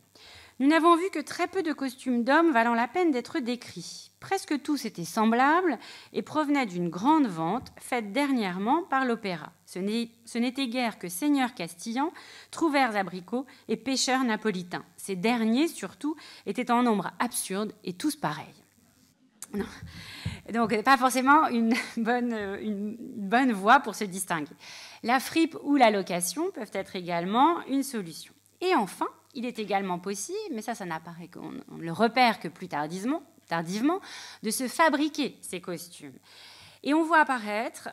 Nous n'avons vu que très peu de costumes d'hommes valant la peine d'être décrits. Presque tous étaient semblables et provenaient d'une grande vente faite dernièrement par l'opéra. Ce n'était guère que seigneurs castillans, trouvères abricots et pêcheurs napolitains. Ces derniers, surtout, étaient en nombre absurde et tous pareils. Donc, pas forcément une bonne, une bonne voie pour se distinguer. La fripe ou la location peuvent être également une solution. Et enfin, il est également possible, mais ça, ça n'apparaît qu'on le repère que plus tardivement, tardivement, de se fabriquer ces costumes. Et on voit apparaître,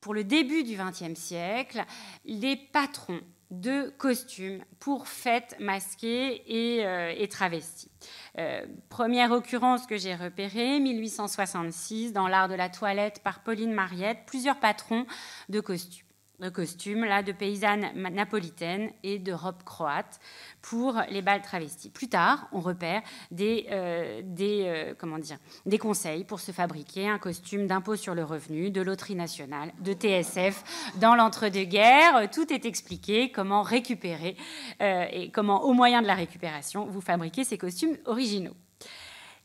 pour le début du XXe siècle, les patrons de costumes pour fêtes masquées et, euh, et travesties. Euh, première occurrence que j'ai repérée, 1866, dans l'art de la toilette par Pauline Mariette, plusieurs patrons de costumes de costumes, là, de paysannes napolitaines et de robes croates pour les bals travestis. Plus tard, on repère des, euh, des, euh, des conseils pour se fabriquer un costume d'impôt sur le revenu, de loterie nationale, de TSF. Dans l'entre-deux-guerres, tout est expliqué, comment récupérer euh, et comment, au moyen de la récupération, vous fabriquez ces costumes originaux.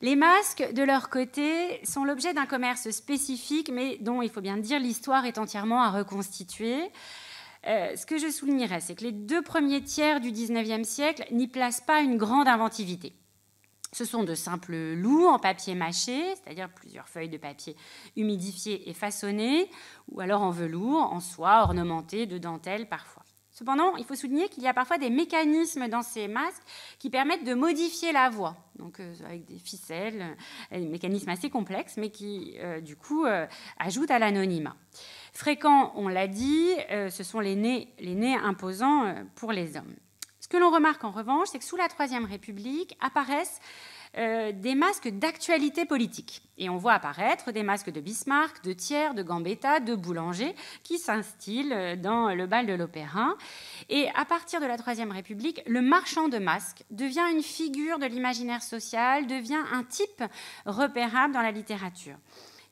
Les masques, de leur côté, sont l'objet d'un commerce spécifique, mais dont, il faut bien dire, l'histoire est entièrement à reconstituer. Euh, ce que je soulignerais, c'est que les deux premiers tiers du XIXe siècle n'y placent pas une grande inventivité. Ce sont de simples loups en papier mâché, c'est-à-dire plusieurs feuilles de papier humidifiées et façonnées, ou alors en velours, en soie, ornementées de dentelles parfois. Cependant, il faut souligner qu'il y a parfois des mécanismes dans ces masques qui permettent de modifier la voix, donc euh, avec des ficelles, euh, des mécanismes assez complexes, mais qui, euh, du coup, ajoutent à l'anonymat. Fréquents, on l'a dit, ce sont les les nez imposants pour les hommes. Ce que l'on remarque en revanche, c'est que sous la Troisième République apparaissent euh, des masques d'actualité politique. Et on voit apparaître des masques de Bismarck, de Thiers, de Gambetta, de Boulanger, qui s'instillent euh, dans le bal de l'Opéra. Et à partir de la Troisième République, le marchand de masques devient une figure de l'imaginaire social, devient un type repérable dans la littérature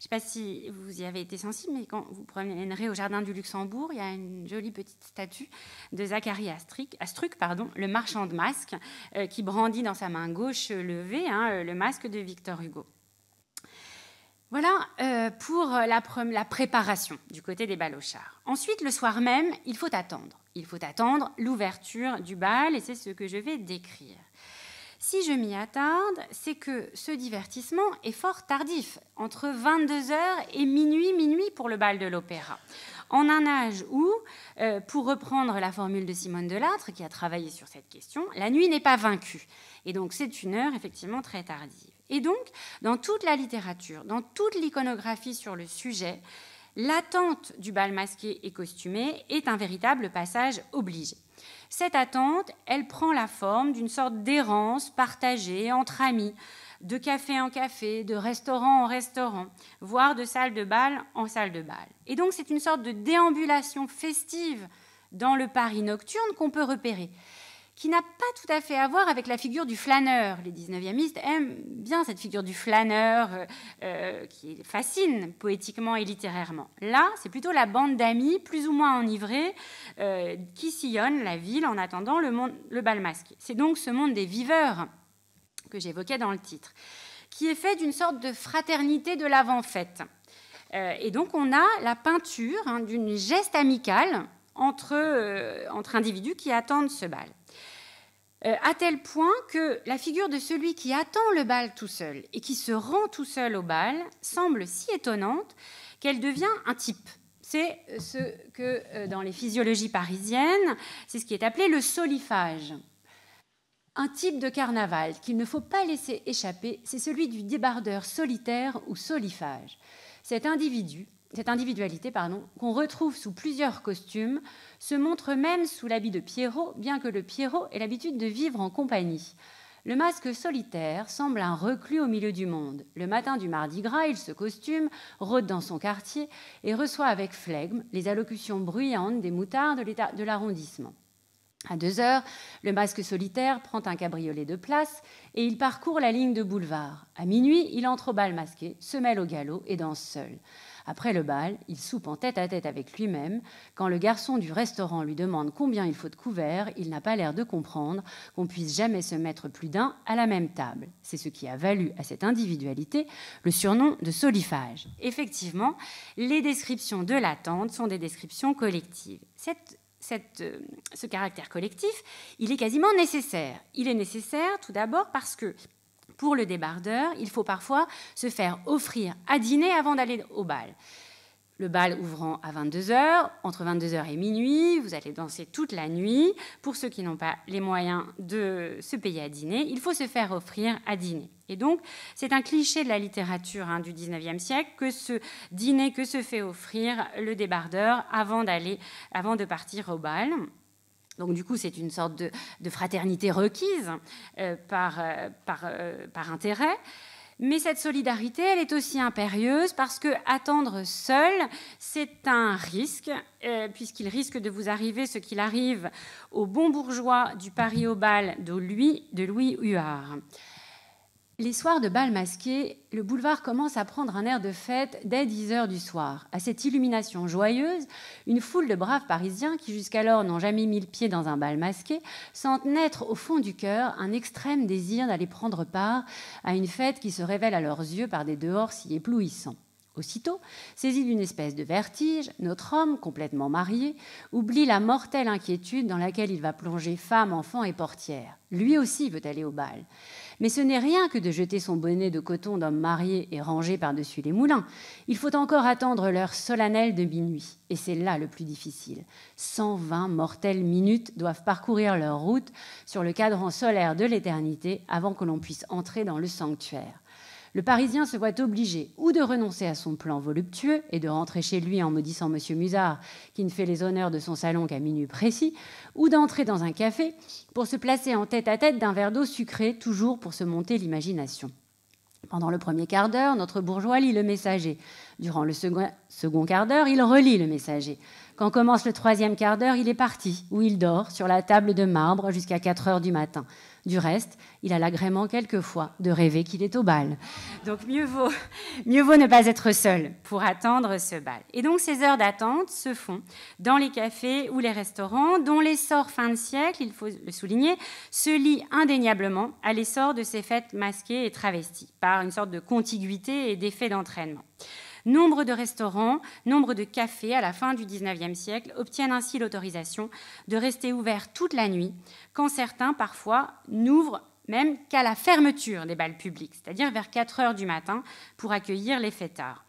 ne sais pas si vous y avez été sensible, mais quand vous promènerez au jardin du Luxembourg, il y a une jolie petite statue de Zacharie Astruc, Astruc pardon, le marchand de masques, euh, qui brandit dans sa main gauche levée hein, euh, le masque de Victor Hugo. Voilà euh, pour la, préparation du côté des balochards. Ensuite, le soir même, il faut attendre. Il faut attendre l'ouverture du bal, et c'est ce que je vais décrire. Si je m'y attarde, c'est que ce divertissement est fort tardif, entre 22h et minuit, minuit pour le bal de l'opéra en un âge où, euh, pour reprendre la formule de Simone Delattre, qui a travaillé sur cette question, la nuit n'est pas vaincue. Et donc c'est une heure effectivement très tardive. Et donc, dans toute la littérature, dans toute l'iconographie sur le sujet, l'attente du bal masqué et costumé est un véritable passage obligé. Cette attente, elle prend la forme d'une sorte d'errance partagée entre amis, de café en café, de restaurant en restaurant, voire de salle de bal en salle de bal. Et donc c'est une sorte de déambulation festive dans le Paris nocturne qu'on peut repérer qui n'a pas tout à fait à voir avec la figure du flâneur. Les 19e aiment bien cette figure du flâneur euh, euh, qui fascine poétiquement et littérairement. Là, c'est plutôt la bande d'amis, plus ou moins enivrés, euh, qui sillonnent la ville en attendant le, bal masqué. C'est donc ce monde des viveurs que j'évoquais dans le titre, qui est fait d'une sorte de fraternité de l'avant-fête. et donc on a la peinture hein, d'une geste amicale entre individus qui attendent ce bal. Euh, à tel point que la figure de celui qui attend le bal tout seul et qui se rend tout seul au bal semble si étonnante qu'elle devient un type. C'est euh, ce que euh, dans les physiologies parisiennes, c'est ce qui est appelé le solifage. Un type de carnaval qu'il ne faut pas laisser échapper, c'est celui du débardeur solitaire ou solifage. Cet individu cette individualité pardon, qu'on retrouve sous plusieurs costumes, se montre même sous l'habit de Pierrot, bien que le Pierrot ait l'habitude de vivre en compagnie. Le masque solitaire semble un reclus au milieu du monde. Le matin du mardi gras, il se costume, rôde dans son quartier et reçoit avec flegme les allocutions bruyantes des moutards de l'arrondissement. À deux heures, le masque solitaire prend un cabriolet de place et il parcourt la ligne de boulevard. À minuit, il entre au bal masqué, se mêle au galop et danse seul. Après le bal, il soupe en tête à tête avec lui-même. Quand le garçon du restaurant lui demande combien il faut de couverts, il n'a pas l'air de comprendre qu'on puisse jamais se mettre plus d'un à la même table. C'est ce qui a valu à cette individualité le surnom de solifage. Effectivement, les descriptions de l'attente sont des descriptions collectives. Euh, ce caractère collectif, il est quasiment nécessaire. Il est nécessaire tout d'abord parce que pour le débardeur, il faut parfois se faire offrir à dîner avant d'aller au bal. Le bal ouvrant à 22h, entre 22h et minuit, vous allez danser toute la nuit. Pour ceux qui n'ont pas les moyens de se payer à dîner, il faut se faire offrir à dîner. Et donc, c'est un cliché de la littérature hein, du 19e siècle que ce dîner que se fait offrir le débardeur avant, avant de partir au bal. Donc du coup, c'est une sorte de, fraternité requise euh, euh, euh, par, intérêt. Mais cette solidarité, elle est aussi impérieuse parce qu'attendre attendre seul, c'est un risque, puisqu'il risque de vous arriver ce qu'il arrive au bon bourgeois du Paris au bal de, de Louis Huard. Les soirs de bal masqué, le boulevard commence à prendre un air de fête dès 10 heures du soir. À cette illumination joyeuse, une foule de braves Parisiens qui jusqu'alors n'ont jamais mis le pied dans un bal masqué sentent naître au fond du cœur un extrême désir d'aller prendre part à une fête qui se révèle à leurs yeux par des dehors si éblouissants. Aussitôt, saisi d'une espèce de vertige, notre homme, complètement marié, oublie la mortelle inquiétude dans laquelle il va plonger femme, enfant et portière. Lui aussi veut aller au bal. Mais ce n'est rien que de jeter son bonnet de coton d'homme marié et ranger par-dessus les moulins. Il faut encore attendre l'heure solennelle de minuit, et c'est là le plus difficile. 120 mortelles minutes doivent parcourir leur route sur le cadran solaire de l'éternité avant que l'on puisse entrer dans le sanctuaire le Parisien se voit obligé ou de renoncer à son plan voluptueux et de rentrer chez lui en maudissant M. Musard, qui ne fait les honneurs de son salon qu'à minuit précis, ou d'entrer dans un café pour se placer en tête à tête d'un verre d'eau sucrée, toujours pour se monter l'imagination. Pendant le premier quart d'heure, notre bourgeois lit le messager. Durant le second, quart d'heure, il relit le messager. Quand commence le troisième quart d'heure, il est parti, ou il dort, sur la table de marbre jusqu'à 4 heures du matin. Du reste, il a l'agrément quelquefois de rêver qu'il est au bal. Donc mieux vaut, mieux vaut ne pas être seul pour attendre ce bal. Et donc ces heures d'attente se font dans les cafés ou les restaurants, dont l'essor fin de siècle, il faut le souligner, se lie indéniablement à l'essor de ces fêtes masquées et travesties, par une sorte de contiguïté et d'effet d'entraînement. Nombre de restaurants, nombre de cafés à la fin du 19e siècle obtiennent ainsi l'autorisation de rester ouverts toute la nuit, quand certains parfois n'ouvrent même qu'à la fermeture des balles publiques, c'est-à-dire vers 4 heures du matin, pour accueillir les fêtards.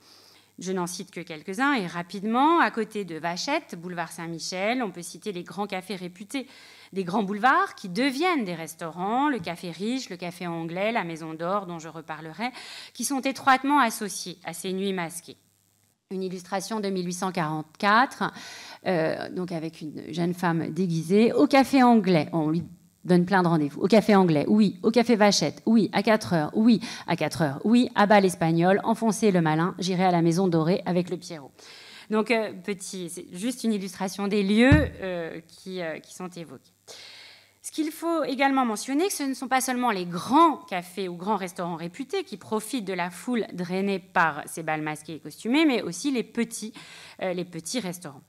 Je n'en cite que quelques-uns et rapidement, à côté de Vachette, boulevard Saint-Michel, on peut citer les grands cafés réputés des grands boulevards qui deviennent des restaurants, le café riche, le café anglais, la maison d'or dont je reparlerai, qui sont étroitement associés à ces nuits masquées une illustration de 1844, euh, donc avec une jeune femme déguisée, au café anglais. On lui donne plein de rendez-vous. Au café anglais, oui. Au café Vachette, oui. À 4 heures, oui. À 4 heures, oui. À bas l'espagnol, enfoncez le malin, j'irai à la maison dorée avec le Pierrot. Donc, euh, petit, c'est juste une illustration des lieux euh, euh, qui, sont évoqués. Ce qu'il faut également mentionner, ce ne sont pas seulement les grands cafés ou grands restaurants réputés qui profitent de la foule drainée par ces balles masquées et costumées, mais aussi les petits, les petits restaurants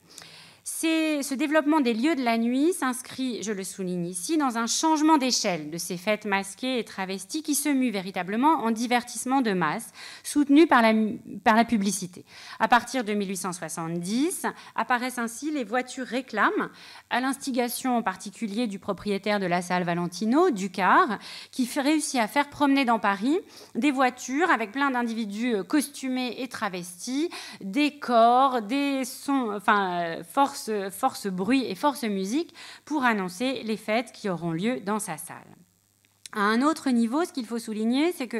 ce développement des lieux de la nuit s'inscrit, je le souligne ici, dans un changement d'échelle de ces fêtes masquées et travesties qui se muent véritablement en divertissement de masse, soutenu par la, publicité. À partir de 1870, apparaissent ainsi les voitures réclames, à l'instigation en particulier du propriétaire de la salle Valentino, Ducard, qui réussit à faire promener dans Paris des voitures avec plein d'individus euh, costumés et travestis, des corps, des sons, enfin, euh, forces force, bruit et force musique pour annoncer les fêtes qui auront lieu dans sa salle. À un autre niveau, ce qu'il faut souligner, c'est que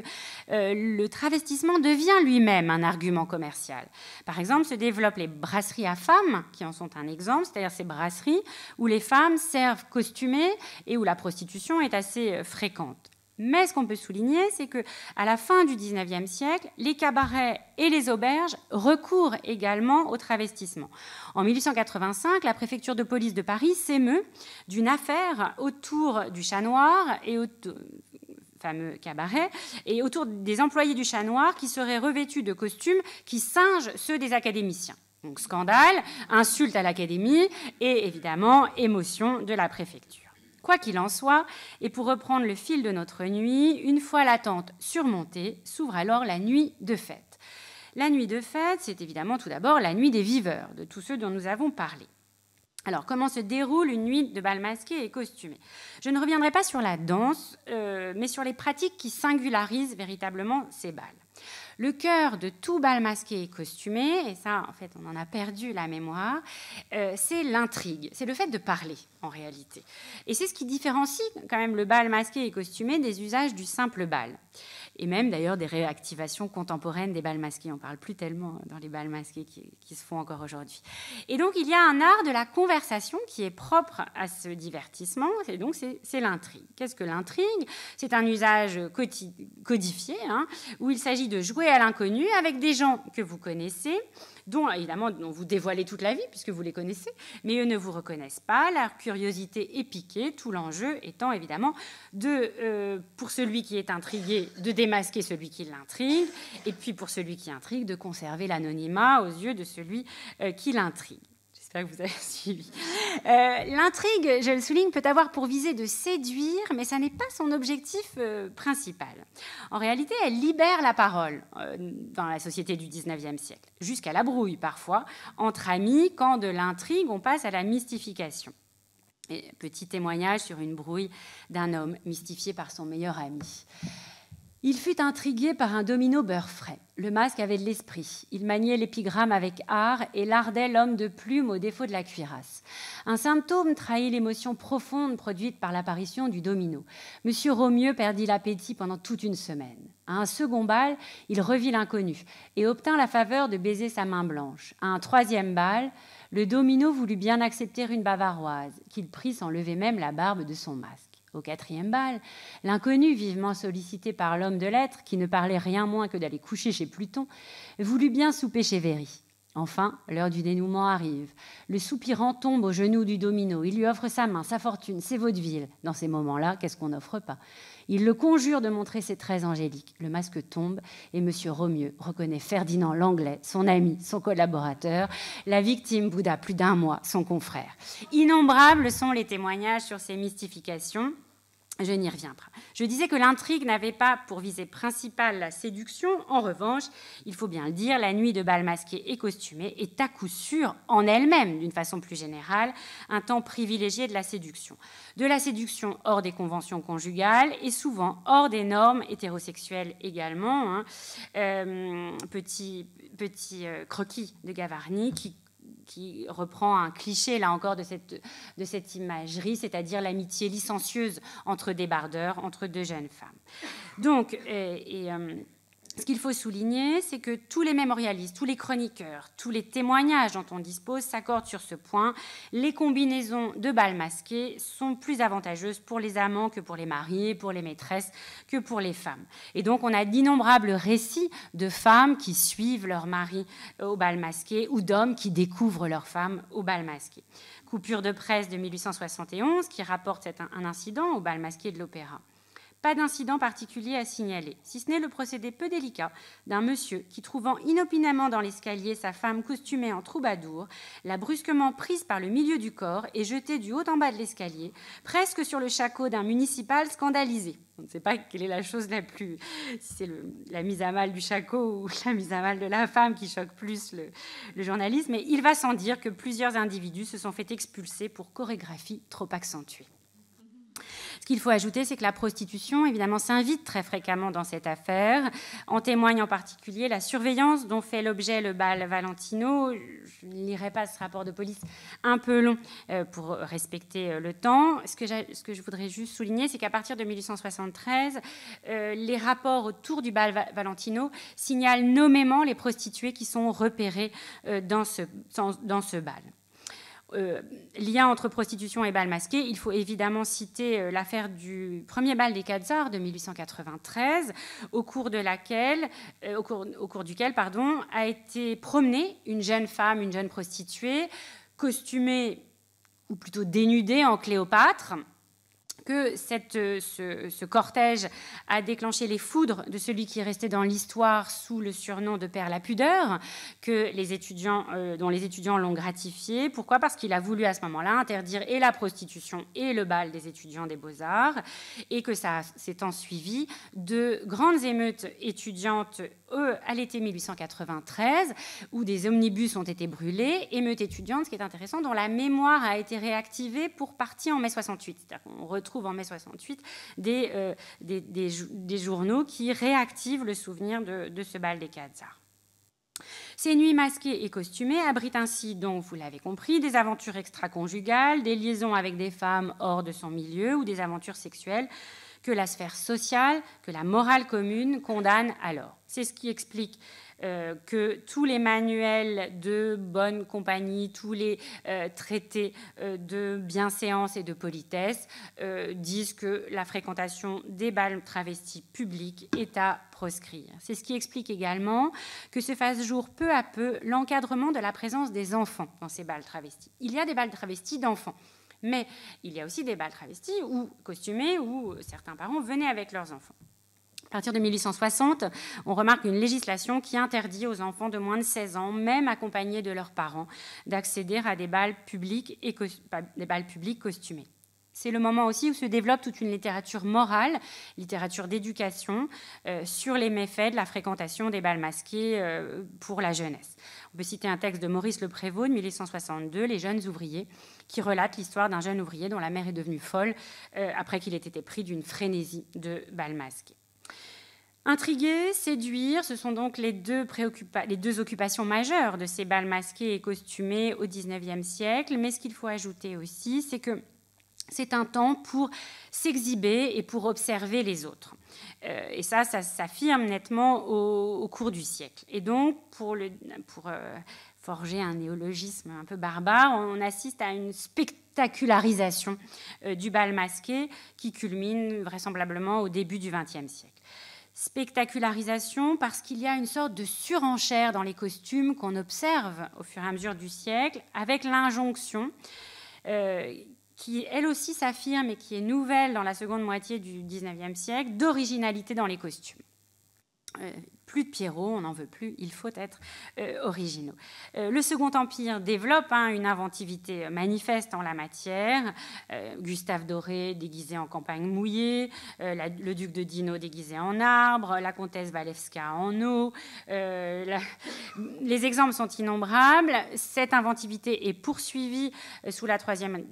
euh, le travestissement devient lui-même un argument commercial. Par exemple, se développent les brasseries à femmes, qui en sont un exemple, c'est-à-dire ces brasseries où les femmes servent costumées et où la prostitution est assez euh, fréquente. Mais ce qu'on peut souligner, c'est que à la fin du XIXe siècle, les cabarets et les auberges recourent également au travestissement. En 1885, la préfecture de police de Paris s'émeut d'une affaire autour du Chat Noir et autour fameux cabaret, et autour des employés du Chat Noir qui seraient revêtus de costumes qui singent ceux des académiciens. Donc scandale, insulte à l'académie et évidemment émotion de la préfecture. Quoi qu'il en soit, et pour reprendre le fil de notre nuit, une fois l'attente surmontée, s'ouvre alors la nuit de fête. La nuit de fête, c'est évidemment tout d'abord la nuit des viveurs, de tous ceux dont nous avons parlé. Alors, comment se déroule une nuit de bal masqué et costumé Je ne reviendrai pas sur la danse, euh, mais sur les pratiques qui singularisent véritablement ces balles le cœur de tout bal masqué et costumé, et ça, en fait, on en a perdu la mémoire, euh, c'est l'intrigue, c'est le fait de parler, en réalité. Et c'est ce qui différencie quand même le bal masqué et costumé des usages du simple bal et même d'ailleurs des réactivations contemporaines des balles masqués. On ne parle plus tellement hein, dans les balles masqués qui, se font encore aujourd'hui. Et donc il y a un art de la conversation qui est propre à ce divertissement, donc c'est l'intrigue. Qu'est-ce que l'intrigue C'est un usage codifié, hein, où il s'agit de jouer à l'inconnu avec des gens que vous connaissez dont évidemment dont vous dévoilez toute la vie puisque vous les connaissez, mais eux ne vous reconnaissent pas. La curiosité est piquée, tout l'enjeu étant évidemment de, euh, pour celui qui est intrigué, de démasquer celui qui l'intrigue, et puis pour celui qui intrigue, de conserver l'anonymat aux yeux de celui euh, qui l'intrigue que vous avez suivi. Euh, l'intrigue, je le souligne, peut avoir pour visée de séduire, mais ça n'est pas son objectif euh, principal. En réalité, elle libère la parole euh, dans la société du 19e siècle, jusqu'à la brouille parfois, entre amis, quand de l'intrigue, on passe à la mystification. petit témoignage sur une brouille d'un homme mystifié par son meilleur ami. Il fut intrigué par un domino beurre frais. Le masque avait de l'esprit. Il maniait l'épigramme avec art et lardait l'homme de plume au défaut de la cuirasse. Un symptôme trahit l'émotion profonde produite par l'apparition du domino. Monsieur Romieux perdit l'appétit pendant toute une semaine. À un second bal, il revit l'inconnu et obtint la faveur de baiser sa main blanche. À un troisième bal, le domino voulut bien accepter une bavaroise, qu'il prit sans lever même la barbe de son masque au quatrième bal, l'inconnu, vivement sollicité par l'homme de lettres, qui ne parlait rien moins que d'aller coucher chez Pluton, voulut bien souper chez Véry. Enfin, l'heure du dénouement arrive. Le soupirant tombe aux genoux du domino. Il lui offre sa main, sa fortune, ses vaudevilles. Dans ces moments-là, qu'est-ce qu'on n'offre pas Il le conjure de montrer ses traits angéliques. Le masque tombe et M. Romieux reconnaît Ferdinand Langlais, son ami, son collaborateur, la victime Bouddha plus d'un mois, son confrère. Innombrables sont les témoignages sur ces mystifications. Je n'y reviendrai. pas. Je disais que l'intrigue n'avait pas pour visée principale la séduction. En revanche, il faut bien le dire, la nuit de bal masqué et costumé est à coup sûr, en elle-même, d'une façon plus générale, un temps privilégié de la séduction. De la séduction hors des conventions conjugales et souvent hors des normes hétérosexuelles également. Hein. Euh, petit, petit euh, croquis de Gavarni qui qui reprend un cliché, là encore, de cette, de cette imagerie, c'est-à-dire l'amitié licencieuse entre débardeurs, entre deux jeunes femmes. Donc, euh, et euh, ce qu'il faut souligner, c'est que tous les mémorialistes, tous les chroniqueurs, tous les témoignages dont on dispose s'accordent sur ce point. Les combinaisons de balles masquées sont plus avantageuses pour les amants que pour les mariés, pour les maîtresses que pour les femmes. Et donc on a d'innombrables récits de femmes qui suivent leur mari euh, au bal masqué ou d'hommes qui découvrent leur femme au bal masqué. Coupure de presse de 1871 qui rapporte un incident au bal masqué de l'opéra. Pas d'incident particulier à signaler, si ce n'est le procédé peu délicat d'un monsieur qui, trouvant inopinément dans l'escalier sa femme costumée en troubadour, l'a brusquement prise par le milieu du corps et jetée du haut en bas de l'escalier, presque sur le chapeau d'un municipal scandalisé. On ne sait pas quelle est la chose la plus. Si c'est la mise à mal du chaco ou la mise à mal de la femme qui choque plus le, le journalisme, mais il va sans dire que plusieurs individus se sont fait expulser pour chorégraphie trop accentuée. Ce qu'il faut ajouter, c'est que la prostitution, évidemment, s'invite très fréquemment dans cette affaire. En témoigne en particulier la surveillance dont fait l'objet le bal Valentino. Je ne lirai pas ce rapport de police un peu long euh, pour respecter euh, le temps. Ce que, je voudrais juste souligner, c'est qu'à partir de 1873, euh, les rapports autour du bal Valentino signalent nommément les prostituées qui sont repérées dans ce bal. Euh, lien entre prostitution et bal masqué, il faut évidemment citer euh, l'affaire du premier bal des Khazars de 1893, au cours, de laquelle, euh, au cours duquel pardon, a été promenée une jeune femme, une jeune prostituée, costumée ou plutôt dénudée en Cléopâtre, que cette, euh, ce, cortège a déclenché les foudres de celui qui restait dans l'histoire sous le surnom de Père la pudeur, que les étudiants, euh, dont les étudiants l'ont gratifié. Pourquoi Parce qu'il a voulu à ce moment-là interdire et la prostitution et le bal des étudiants des beaux-arts, et que ça s'est suivi de grandes émeutes étudiantes eux, à l'été 1893, où des omnibus ont été brûlés, émeute étudiante, ce qui est intéressant, dont la mémoire a été réactivée pour partie en mai 68. On retrouve en mai 68 des, euh, des, journaux qui réactivent le souvenir de, de ce bal des Khazars. Ces nuits masquées et costumées abritent ainsi, donc, vous l'avez compris, des aventures extra-conjugales, des liaisons avec des femmes hors de son milieu ou des aventures sexuelles que la sphère sociale, que la morale commune condamne alors. C'est ce qui explique euh, que tous les manuels de bonne compagnie, tous les euh, traités euh, de bienséance et de politesse disent que la fréquentation des balles travestis publics est à proscrire. C'est ce qui explique également que se fasse jour peu à peu l'encadrement de la présence des enfants dans ces balles travestis. Il y a des balles travestis d'enfants. Mais il y a aussi des bals travestis ou costumés où certains parents venaient avec leurs enfants. À partir de 1860, on remarque une législation qui interdit aux enfants de moins de 16 ans, même accompagnés de leurs parents, d'accéder à des bals publics, et des bals publics costumés. C'est le moment aussi où se développe toute une littérature morale, littérature d'éducation, euh, sur les méfaits de la fréquentation des bals masquées euh, pour la jeunesse. On peut citer un texte de Maurice Le Prévost de 1862, Les jeunes ouvriers, qui relate l'histoire d'un jeune ouvrier dont la mère est devenue folle euh, après qu'il ait été pris d'une frénésie de balles masqué. Intriguer, séduire, ce sont donc les deux, les deux, occupations majeures de ces bals masqués et costumés au XIXe siècle. Mais ce qu'il faut ajouter aussi, c'est que c'est un temps pour s'exhiber et pour observer les autres. Euh, et ça, ça s'affirme nettement au, cours du siècle. Et donc, pour, le, pour euh, forger un néologisme un peu barbare, on assiste à une spectacularisation euh, du bal masqué qui culmine vraisemblablement au début du XXe siècle. Spectacularisation parce qu'il y a une sorte de surenchère dans les costumes qu'on observe au fur et à mesure du siècle avec l'injonction qui elle aussi s'affirme et qui est nouvelle dans la seconde moitié du 19e siècle, d'originalité dans les costumes. Euh, plus de Pierrot, on n'en veut plus, il faut être euh, originaux. Euh, le Second Empire développe hein, une inventivité manifeste en la matière. Euh, Gustave Doré déguisé en campagne mouillée, le duc de Dino déguisé en arbre, la comtesse Walewska en eau. Les exemples sont innombrables. Cette inventivité est poursuivie sous la Troisième,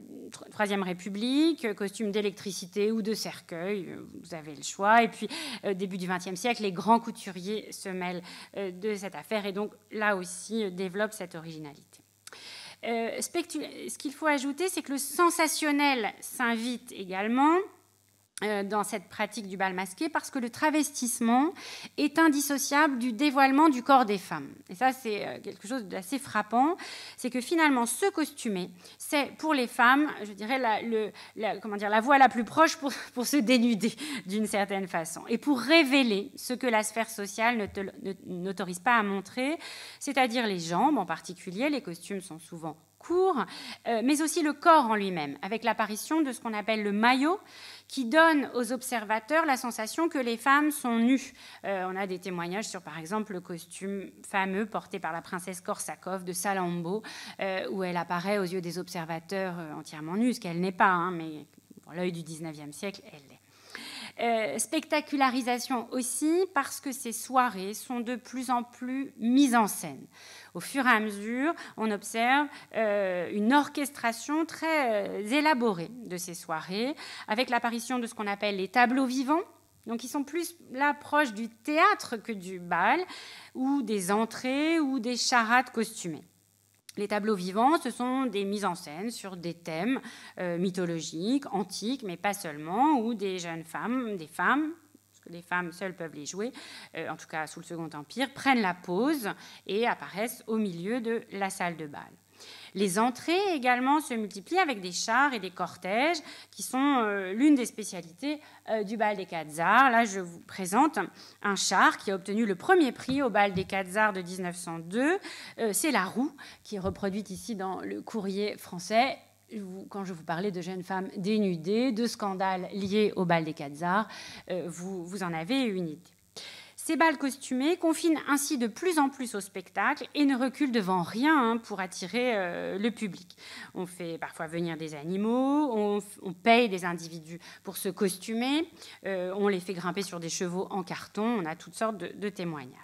Troisième République, costume d'électricité ou de cercueil, vous avez le choix. Et puis, début du XXe siècle, les grands couturiers se mêle euh, de cette affaire et donc là aussi euh, développe cette originalité. Euh, ce qu'il faut ajouter, c'est que le sensationnel s'invite également. Euh, dans cette pratique du bal masqué parce que le travestissement est indissociable du dévoilement du corps des femmes. Et ça, c'est euh, quelque chose d'assez frappant, c'est que finalement, se costumer, c'est pour les femmes, je dirais, la, comment dire, la voie la plus proche pour se dénuder d'une certaine façon et pour révéler ce que la sphère sociale n'autorise pas à montrer, c'est-à-dire les jambes en particulier. Les costumes sont souvent court, euh, mais aussi le corps en lui-même, avec l'apparition de ce qu'on appelle le maillot, qui donne aux observateurs la sensation que les femmes sont nues. Euh, on a des témoignages sur, par exemple, le costume fameux porté par la princesse Korsakov de Salambo, euh, où elle apparaît aux yeux des observateurs entièrement nue, ce qu'elle n'est pas, hein, mais pour l'œil du 19e siècle, elle l'est. spectacularisation aussi parce que ces soirées sont de plus en plus mises en scène. Au fur et à mesure, on observe euh, une orchestration très euh, élaborée de ces soirées, avec l'apparition de ce qu'on appelle les tableaux vivants. Donc ils sont plus l'approche proches du théâtre que du bal, ou des entrées, ou des charades costumées. Les tableaux vivants, ce sont des mises en scène sur des thèmes euh, mythologiques, antiques, mais pas seulement, ou des jeunes femmes, des femmes les femmes seules peuvent les jouer, euh, en tout cas sous le Second Empire, prennent la pose et apparaissent au milieu de la salle de bal. Les entrées également se multiplient avec des chars et des cortèges qui sont euh, l'une des spécialités euh, du bal des Khazars. Là, je vous présente un char qui a obtenu le premier prix au bal des Khazars de 1902. C'est la roue qui est reproduite ici dans le courrier français quand je vous parlais de jeunes femmes dénudées, de scandales liés au bal des Khazars, euh, vous, en avez une idée. Ces balles costumées confinent ainsi de plus en plus au spectacle et ne reculent devant rien hein, pour attirer euh, le public. On fait parfois venir des animaux, on, paye des individus pour se costumer, euh, on les fait grimper sur des chevaux en carton, on a toutes sortes de témoignages.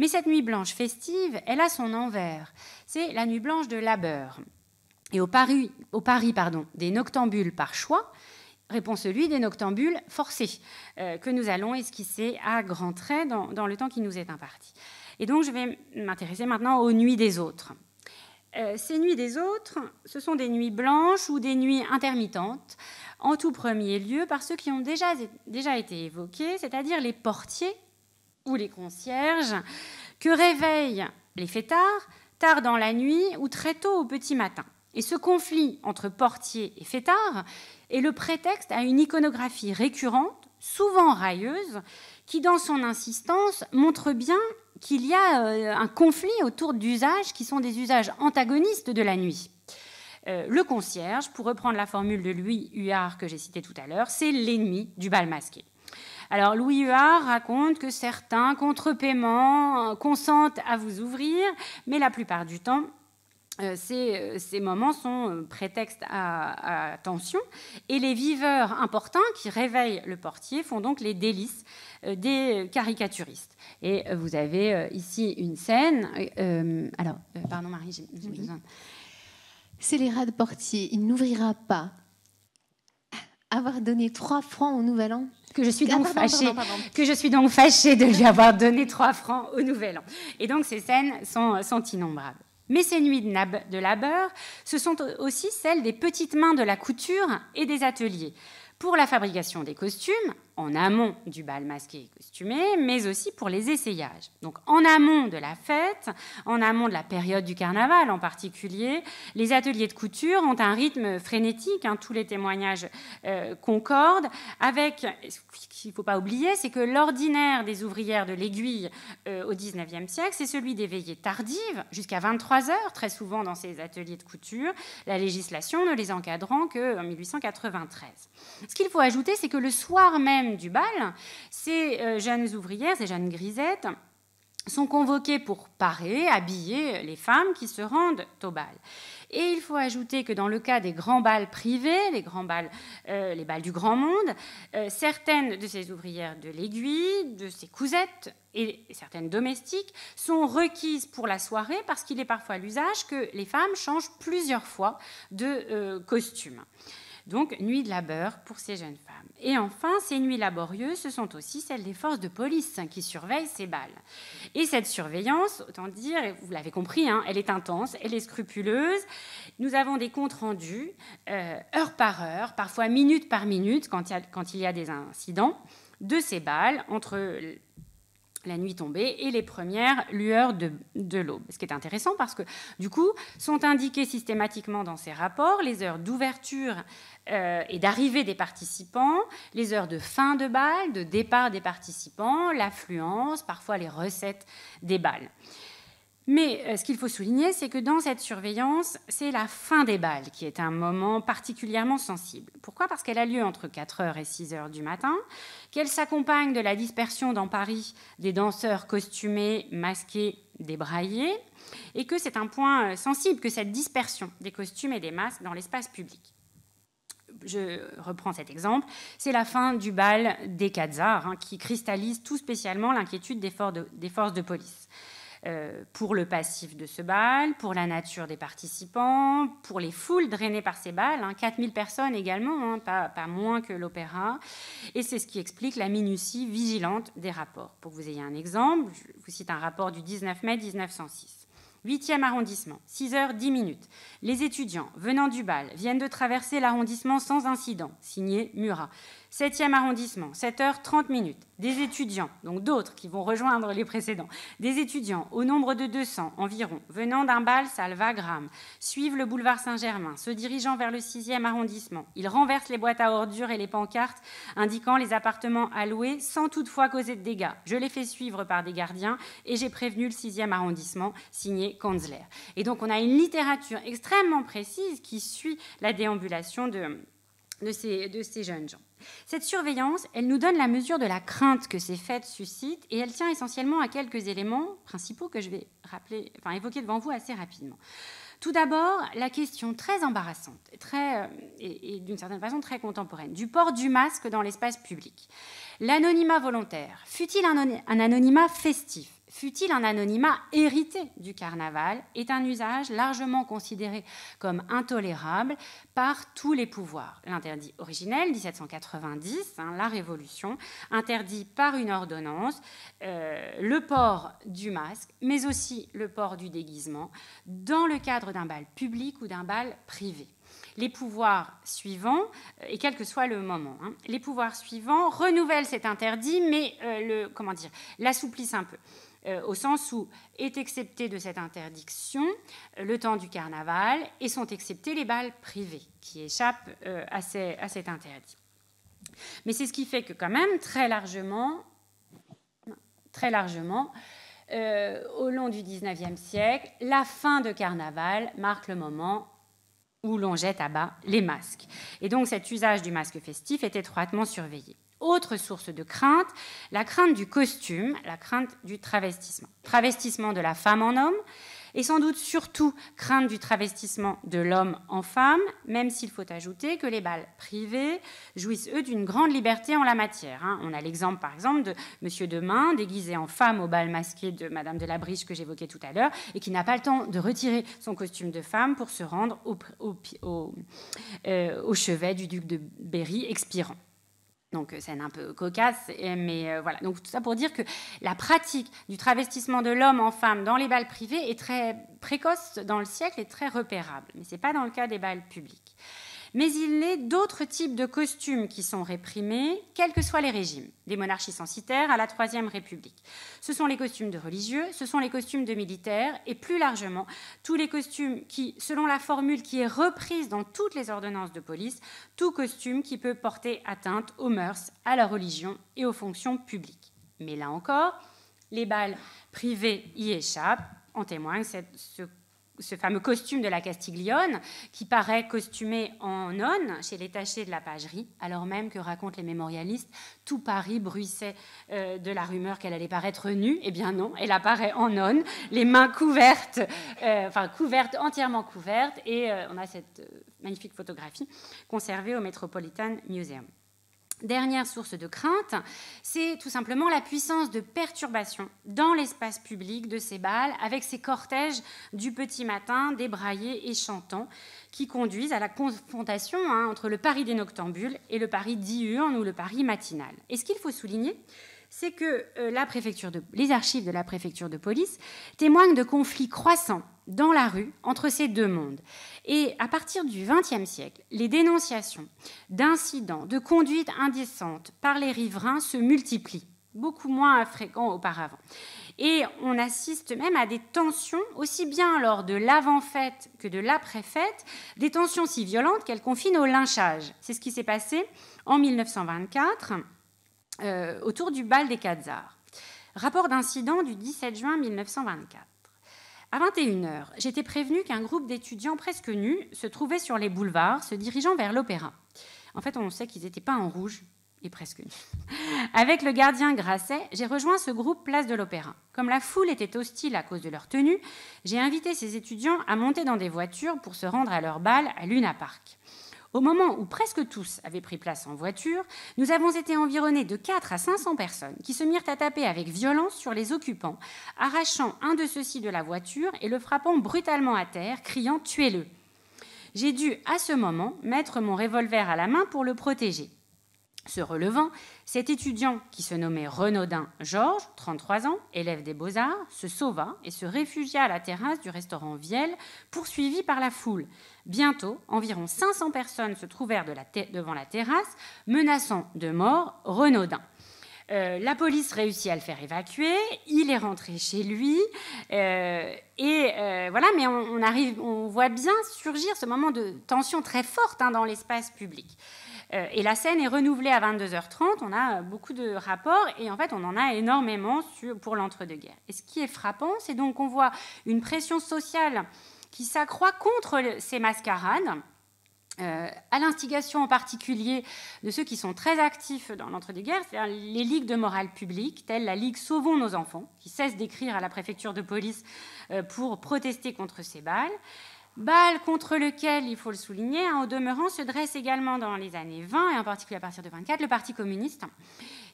Mais cette nuit blanche festive, elle a son envers. C'est la nuit blanche de labeur et au pari, au pardon, des noctambules par choix, répond celui des noctambules forcés, euh, que nous allons esquisser à grands traits dans, le temps qui nous est imparti. Et donc je vais m'intéresser maintenant aux nuits des autres. Euh, ces nuits des autres, ce sont des nuits blanches ou des nuits intermittentes, en tout premier lieu par ceux qui ont déjà, déjà été évoqués, c'est-à-dire les portiers ou les concierges, que réveillent les fêtards tard dans la nuit ou très tôt au petit matin. Et ce conflit entre portier et fêtard est le prétexte à une iconographie récurrente, souvent railleuse, qui, dans son insistance, montre bien qu'il y a euh, un conflit autour d'usages qui sont des usages antagonistes de la nuit. Euh, le concierge, pour reprendre la formule de Louis Huard que j'ai citée tout à l'heure, c'est l'ennemi du bal masqué. Alors Louis Huard raconte que certains, contre paiements euh, consentent à vous ouvrir, mais la plupart du temps, euh, euh, ces, moments sont euh, prétexte à, tension. Et les viveurs importants qui réveillent le portier font donc les délices des caricaturistes. Et vous avez ici une scène. alors, pardon Marie, j'ai mhm. besoin. C'est les rats de portier, il n'ouvrira pas. Avoir donné trois francs au Nouvel An que je suis donc ah, fâchée, que je suis donc de lui avoir donné trois francs au Nouvel An. Et donc ces scènes sont innombrables. Mais ces nuits de labeur, ce sont aussi celles des petites mains de la couture et des ateliers pour la fabrication des costumes, en amont du bal masqué et costumé, mais aussi pour les essayages. Donc en amont de la fête, en amont de la période du carnaval en particulier, les ateliers de couture ont un rythme frénétique, hein, tous les témoignages euh, concordent, avec, ce qu'il ne faut pas oublier, c'est que l'ordinaire des ouvrières de l'aiguille euh, au XIXe siècle, c'est celui des veillées tardives, jusqu'à 23 heures, très souvent dans ces ateliers de couture, la législation ne les encadrant qu'en 1893. Ce qu'il faut ajouter, c'est que le soir même du bal, ces euh, jeunes ouvrières, ces jeunes grisettes, sont convoquées pour parer, habiller les femmes qui se rendent au bal. Et il faut ajouter que dans le cas des grands bals privés, les grands bals, euh, les bals du grand monde, euh, certaines de ces ouvrières de l'aiguille, de ces cousettes et certaines domestiques sont requises pour la soirée parce qu'il est parfois l'usage que les femmes changent plusieurs fois de costume. Donc, nuit de labeur pour ces jeunes femmes. Et enfin, ces nuits laborieuses, ce sont aussi celles des forces de police hein, qui surveillent ces balles. Et cette surveillance, autant dire, vous l'avez compris, hein, elle est intense, elle est scrupuleuse. Nous avons des comptes rendus, euh, heure par heure, parfois minute par minute, quand il y quand il y a des incidents, de ces balles entre la nuit tombée et les premières lueurs de, l'aube. Ce qui est intéressant parce que, du coup, sont indiquées systématiquement dans ces rapports les heures d'ouverture euh, et d'arrivée des participants, les heures de fin de bal, de départ des participants, l'affluence, parfois les recettes des balles. Mais euh, ce qu'il faut souligner, c'est que dans cette surveillance, c'est la fin des balles qui est un moment particulièrement sensible. Pourquoi Parce qu'elle a lieu entre 4h et 6h du matin, qu'elle s'accompagne de la dispersion dans Paris des danseurs costumés, masqués, débraillés, et que c'est un point euh, sensible que cette dispersion des costumes et des masques dans l'espace public je reprends cet exemple, c'est la fin du bal des Khazars, hein, qui cristallise tout spécialement l'inquiétude des, forces de police. Euh, pour le passif de ce bal, pour la nature des participants, pour les foules drainées par ces balles, hein, 4000 personnes également, hein, pas, moins que l'opéra. Et c'est ce qui explique la minutie vigilante des rapports. Pour que vous ayez un exemple, je vous cite un rapport du 19 mai 1906. 8e arrondissement, 6 h 10 minutes. Les étudiants venant du bal viennent de traverser l'arrondissement sans incident, signé Murat. 7e arrondissement, 7h30 minutes, des étudiants, donc d'autres qui vont rejoindre les précédents, des étudiants au nombre de 200 environ, venant d'un bal Salvagram, suivent le boulevard Saint-Germain, se dirigeant vers le 6e arrondissement. Ils renversent les boîtes à ordures et les pancartes indiquant les appartements à louer sans toutefois causer de dégâts. Je les fais suivre par des gardiens et j'ai prévenu le 6e arrondissement, signé Kanzler. Et donc on a une littérature extrêmement précise qui suit la déambulation de ces jeunes gens. Cette surveillance, elle nous donne la mesure de la crainte que ces fêtes suscitent et elle tient essentiellement à quelques éléments principaux que je vais rappeler, évoquer devant vous assez rapidement. Tout d'abord, la question très embarrassante euh, et, d'une certaine façon très contemporaine du port du masque dans l'espace public. L'anonymat volontaire, fut-il un anonymat festif fut-il un anonymat hérité du carnaval, est un usage largement considéré comme intolérable par tous les pouvoirs. L'interdit originel, 1790, hein, la Révolution, interdit par une ordonnance euh, le port du masque, mais aussi le port du déguisement, dans le cadre d'un bal public ou d'un bal privé les pouvoirs suivants, euh, et quel que soit le moment, hein, les pouvoirs suivants renouvellent cet interdit, mais euh, dire, l'assouplissent un peu. Euh, au sens où est excepté de cette interdiction le temps du carnaval et sont exceptés les balles privées qui échappent euh, à, cet interdit. Mais c'est ce qui fait que quand même, très largement, très largement euh, au long du 19e siècle, la fin de carnaval marque le moment où l'on jette à bas les masques. Et donc cet usage du masque festif est étroitement surveillé. Autre source de crainte, la crainte du costume, la crainte du travestissement. Travestissement de la femme en homme, et sans doute surtout crainte du travestissement de l'homme en femme, même s'il faut ajouter que les bals privés jouissent, eux, d'une grande liberté en la matière. Hein. On a l'exemple, par exemple, de Monsieur Demain, déguisé en femme au bal masqué de Madame de la Briche que j'évoquais tout à l'heure, et qui n'a pas le temps de retirer son costume de femme pour se rendre au, euh, au chevet du duc de Berry expirant. Donc, euh, scène un peu cocasse, euh, mais euh, voilà. Donc, tout ça pour dire que la pratique du travestissement de l'homme en femme dans les balles privées est très précoce dans le siècle et très repérable. Mais ce n'est pas dans le cas des balles publiques mais il n'est d'autres types de costumes qui sont réprimés, quels que soient les régimes, des monarchies censitaires à la Troisième République. Ce sont les costumes de religieux, ce sont les costumes de militaires, et plus largement, tous les costumes qui, selon la formule qui est reprise dans toutes les ordonnances de police, tout costume qui peut porter atteinte aux mœurs, à la religion et aux fonctions publiques. Mais là encore, les balles privées y échappent, en témoigne cette, ce ce fameux costume de la Castiglione, qui paraît costumé en nonne chez les tachés de la pagerie, alors même que, racontent les mémorialistes, tout Paris bruissait euh, de la rumeur qu'elle allait paraître nue. Eh bien non, elle apparaît en nonne, les mains couvertes, euh, enfin couvertes, entièrement couvertes, et euh, on a cette magnifique photographie conservée au Metropolitan Museum. Dernière source de crainte, c'est tout simplement la puissance de perturbation dans l'espace public de ces balles, avec ces cortèges du petit matin, débraillés et chantants, qui conduisent à la confrontation hein, entre le Paris des noctambules et le Paris diurne ou le Paris matinal. Et ce qu'il faut souligner, c'est que euh, les archives de la préfecture de police témoignent de conflits croissants dans la rue entre ces deux mondes. Et à partir du XXe siècle, les dénonciations d'incidents, de conduites indécentes par les riverains se multiplient, beaucoup moins fréquents auparavant. Et on assiste même à des tensions, aussi bien lors de l'avant-fête que de l'après-fête, des tensions si violentes qu'elles confinent au lynchage. C'est ce qui s'est passé en 1924 euh, autour du bal des Khazars. Rapport d'incident du 17 juin 1924. À 21h, j'étais prévenue qu'un groupe d'étudiants presque nus se trouvait sur les boulevards, se dirigeant vers l'opéra. En fait, on sait qu'ils étaient pas en rouge, et presque nus. Avec le gardien Grasset, j'ai rejoint ce groupe Place de l'Opéra. Comme la foule était hostile à cause de leur tenue, j'ai invité ces étudiants à monter dans des voitures pour se rendre à leur bal à Luna Park. Au moment où presque tous avaient pris place en voiture, nous avons été environnés de 4 à 500 personnes qui se mirent à taper avec violence sur les occupants, arrachant un de ceux-ci de la voiture et le frappant brutalement à terre, criant ⁇ Tuez-le !⁇ J'ai dû, à ce moment, mettre mon revolver à la main pour le protéger se relevant, cet étudiant qui se nommait Renaudin Georges, 33 ans, élève des beaux-arts, se sauva et se réfugia à la terrasse du restaurant Vielle, poursuivi par la foule. Bientôt, environ 500 personnes se trouvèrent devant la terrasse, menaçant de mort Renaudin. Euh, la police réussit à le faire évacuer, il est rentré chez lui, euh, et euh, voilà, mais on, arrive, on voit bien surgir ce moment de tension très forte hein, dans l'espace public. Euh, et la scène est renouvelée à 22h30. On a euh, beaucoup de rapports et en fait, on en a énormément pour l'entre-deux-guerres. Et ce qui est frappant, c'est donc qu'on voit une pression sociale qui s'accroît contre ces mascarades. Euh, à l'instigation en particulier de ceux qui sont très actifs dans l'entre-deux-guerres, c'est-à-dire les ligues de morale publique, telles la Ligue Sauvons nos enfants, qui cesse d'écrire à la préfecture de police pour protester contre ces balles, bal contre lequel, il faut le souligner, hein, au demeurant, se dresse également dans les années 20, et en particulier à partir de 24, le Parti communiste, hein,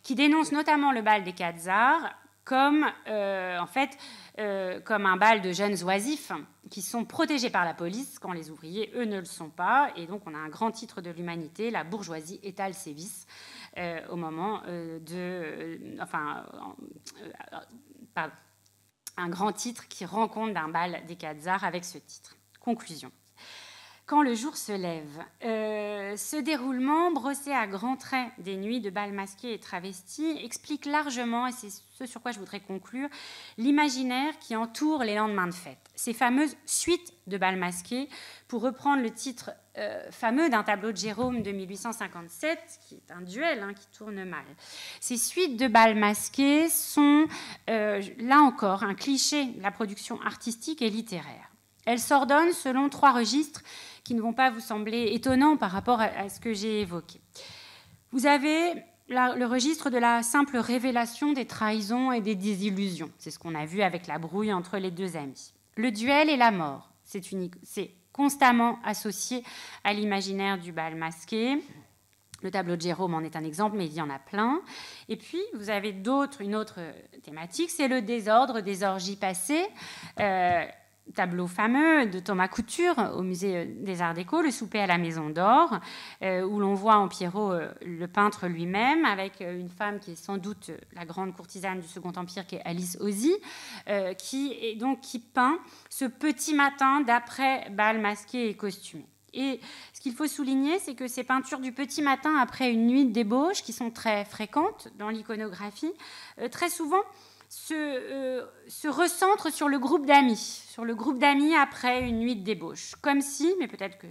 qui dénonce notamment le bal des Khazars comme, euh, en fait, euh, comme un bal de jeunes oisifs hein, qui sont protégés par la police quand les ouvriers, eux, ne le sont pas. Et donc, on a un grand titre de l'humanité, la bourgeoisie étale ses vices euh, au moment de... enfin, Un grand titre qui rencontre compte d'un bal des Khazars avec ce titre. Conclusion. Quand le jour se lève, euh, ce déroulement, brossé à grands traits des nuits de bal masqués et travestis, explique largement, et c'est ce sur quoi je voudrais conclure, l'imaginaire qui entoure les lendemains de fête. Ces fameuses suites de bal masqués, pour reprendre le titre euh, fameux d'un tableau de Jérôme de 1857, qui est un duel hein, qui tourne mal. Ces suites de bals masqués sont, euh, là encore, un cliché de la production artistique et littéraire. Elle s'ordonne selon trois registres qui ne vont pas vous sembler étonnants par rapport à ce que j'ai évoqué. Vous avez le registre de la simple révélation des trahisons et des désillusions. C'est ce qu'on a vu avec la brouille entre les deux amis. Le duel et la mort, c'est constamment associé à l'imaginaire du bal masqué. Le tableau de Jérôme en est un exemple, mais il y en a plein. Et puis, vous avez d'autres, une autre thématique, c'est le désordre des orgies passées. Euh, tableau fameux de Thomas Couture au musée euh, des Arts Déco, Le souper à la Maison d'Or, euh, où l'on voit en Pierrot euh, le peintre lui-même avec une femme qui est sans doute la grande courtisane du Second Empire, qui est Alice Ozzy, qui, est donc, qui peint ce petit matin d'après bal masqué et costumé. Et ce qu'il faut souligner, c'est que ces peintures du petit matin après une nuit de débauche, qui sont très fréquentes dans l'iconographie, très souvent se, euh, recentre sur le groupe d'amis, sur le groupe d'amis après une nuit de débauche. Comme si, mais peut-être que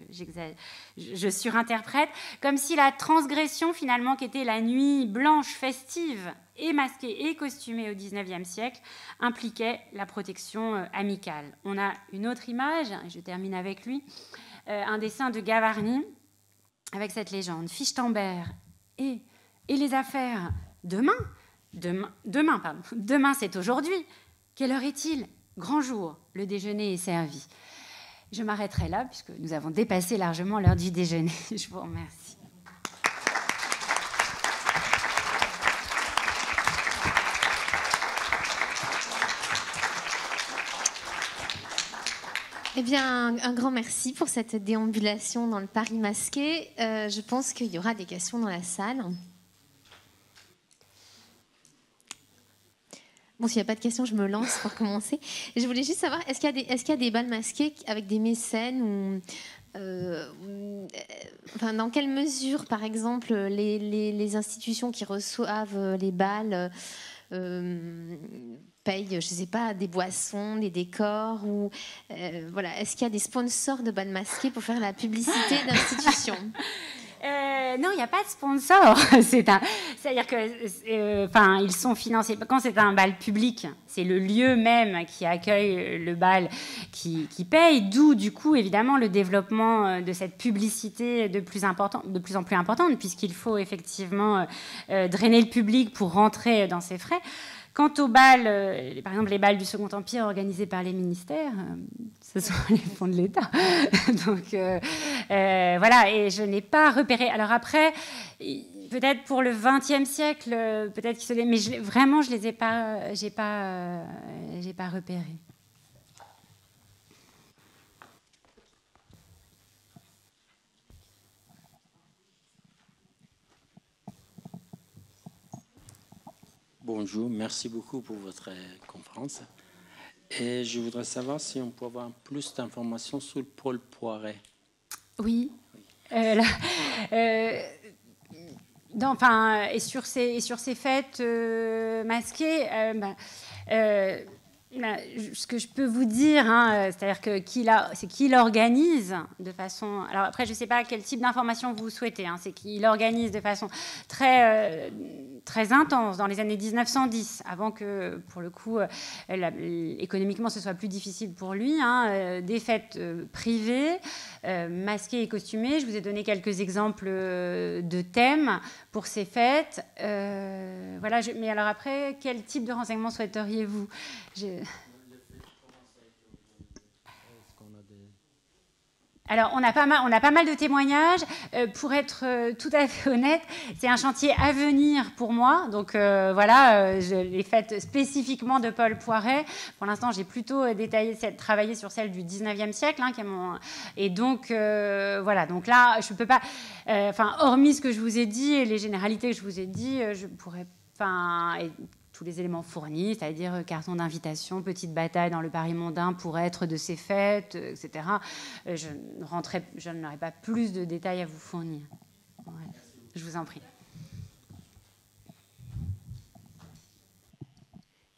je surinterprète, comme si la transgression finalement qui était la nuit blanche festive et masquée et costumée au XIXe siècle impliquait la protection euh, amicale. On a une autre image, je termine avec lui, euh, un dessin de Gavarni avec cette légende. Fichtambert et, et les affaires demain Demain, demain, pardon. Demain, c'est aujourd'hui. Quelle heure est-il Grand jour. Le déjeuner est servi. Je m'arrêterai là puisque nous avons dépassé largement l'heure du déjeuner. Je vous remercie. Eh bien, un, grand merci pour cette déambulation dans le Paris masqué. Euh, je pense qu'il y aura des questions dans la salle. Bon, s'il n'y a pas de questions, je me lance pour commencer. Je voulais juste savoir, est-ce qu'il y, qu'il y, a des balles masquées avec des mécènes ou, euh, euh, Dans quelle mesure, par exemple, les, institutions qui reçoivent les balles euh, payent, je ne sais pas, des boissons, des décors ou voilà, Est-ce qu'il y a des sponsors de balles masquées pour faire la publicité d'institutions Euh, non, il n'y a pas de sponsor. C'est-à-dire que, euh, enfin, ils sont financés. Quand c'est un bal public, c'est le lieu même qui accueille euh, le bal qui, paye. D'où, du coup, évidemment, le développement de cette publicité de plus, en plus importante, puisqu'il faut effectivement drainer le public pour rentrer dans ses frais. Quant aux balles, euh, par exemple les balles du Second Empire organisées par les ministères, euh, ce sont les fonds de l'État. Donc euh, voilà, et je n'ai pas repéré. Alors après, peut-être pour le XXe siècle, peut-être qu'ils se... Mais vraiment, je les ai pas, j'ai pas, j'ai pas repéré. Bonjour, merci beaucoup pour votre euh, conférence. Et je voudrais savoir si on peut avoir plus d'informations sur le pôle Poiret. Oui. Euh, euh, enfin, et sur ces, sur ces fêtes masquées, ben, bah, ce que je peux vous dire, hein, euh, c'est-à-dire que c'est qui l'organise de façon. Alors après, je ne sais pas quel type d'information vous souhaitez. Hein, c'est qu'il organise de façon très euh, très intense dans les années 1910, avant que pour le coup, euh, économiquement, ce soit plus difficile pour lui. Hein, des fêtes privées, masquées et costumées. Je vous ai donné quelques exemples de thèmes pour ces fêtes. Euh, voilà, mais alors après, quel type de renseignement souhaiteriez-vous alors, on a, pas mal, on a pas mal de témoignages. Euh, pour être euh, tout à fait honnête, c'est un chantier à venir pour moi. Donc, euh, voilà, je l'ai faite spécifiquement de Paul Poiret. Pour l'instant, j'ai plutôt détaillé travaillé sur celle du 19e siècle. Hein, et donc, voilà. Donc là, je ne peux pas... Enfin, hormis ce que je vous ai dit et les généralités que je vous ai dit, je pourrais... pas tous les éléments fournis, c'est-à-dire euh, carton d'invitation, petite bataille dans le Paris mondain pour être de ces fêtes, euh, etc. Euh, je, rentrerai, je n'aurai pas plus de détails à vous fournir. Je vous en prie.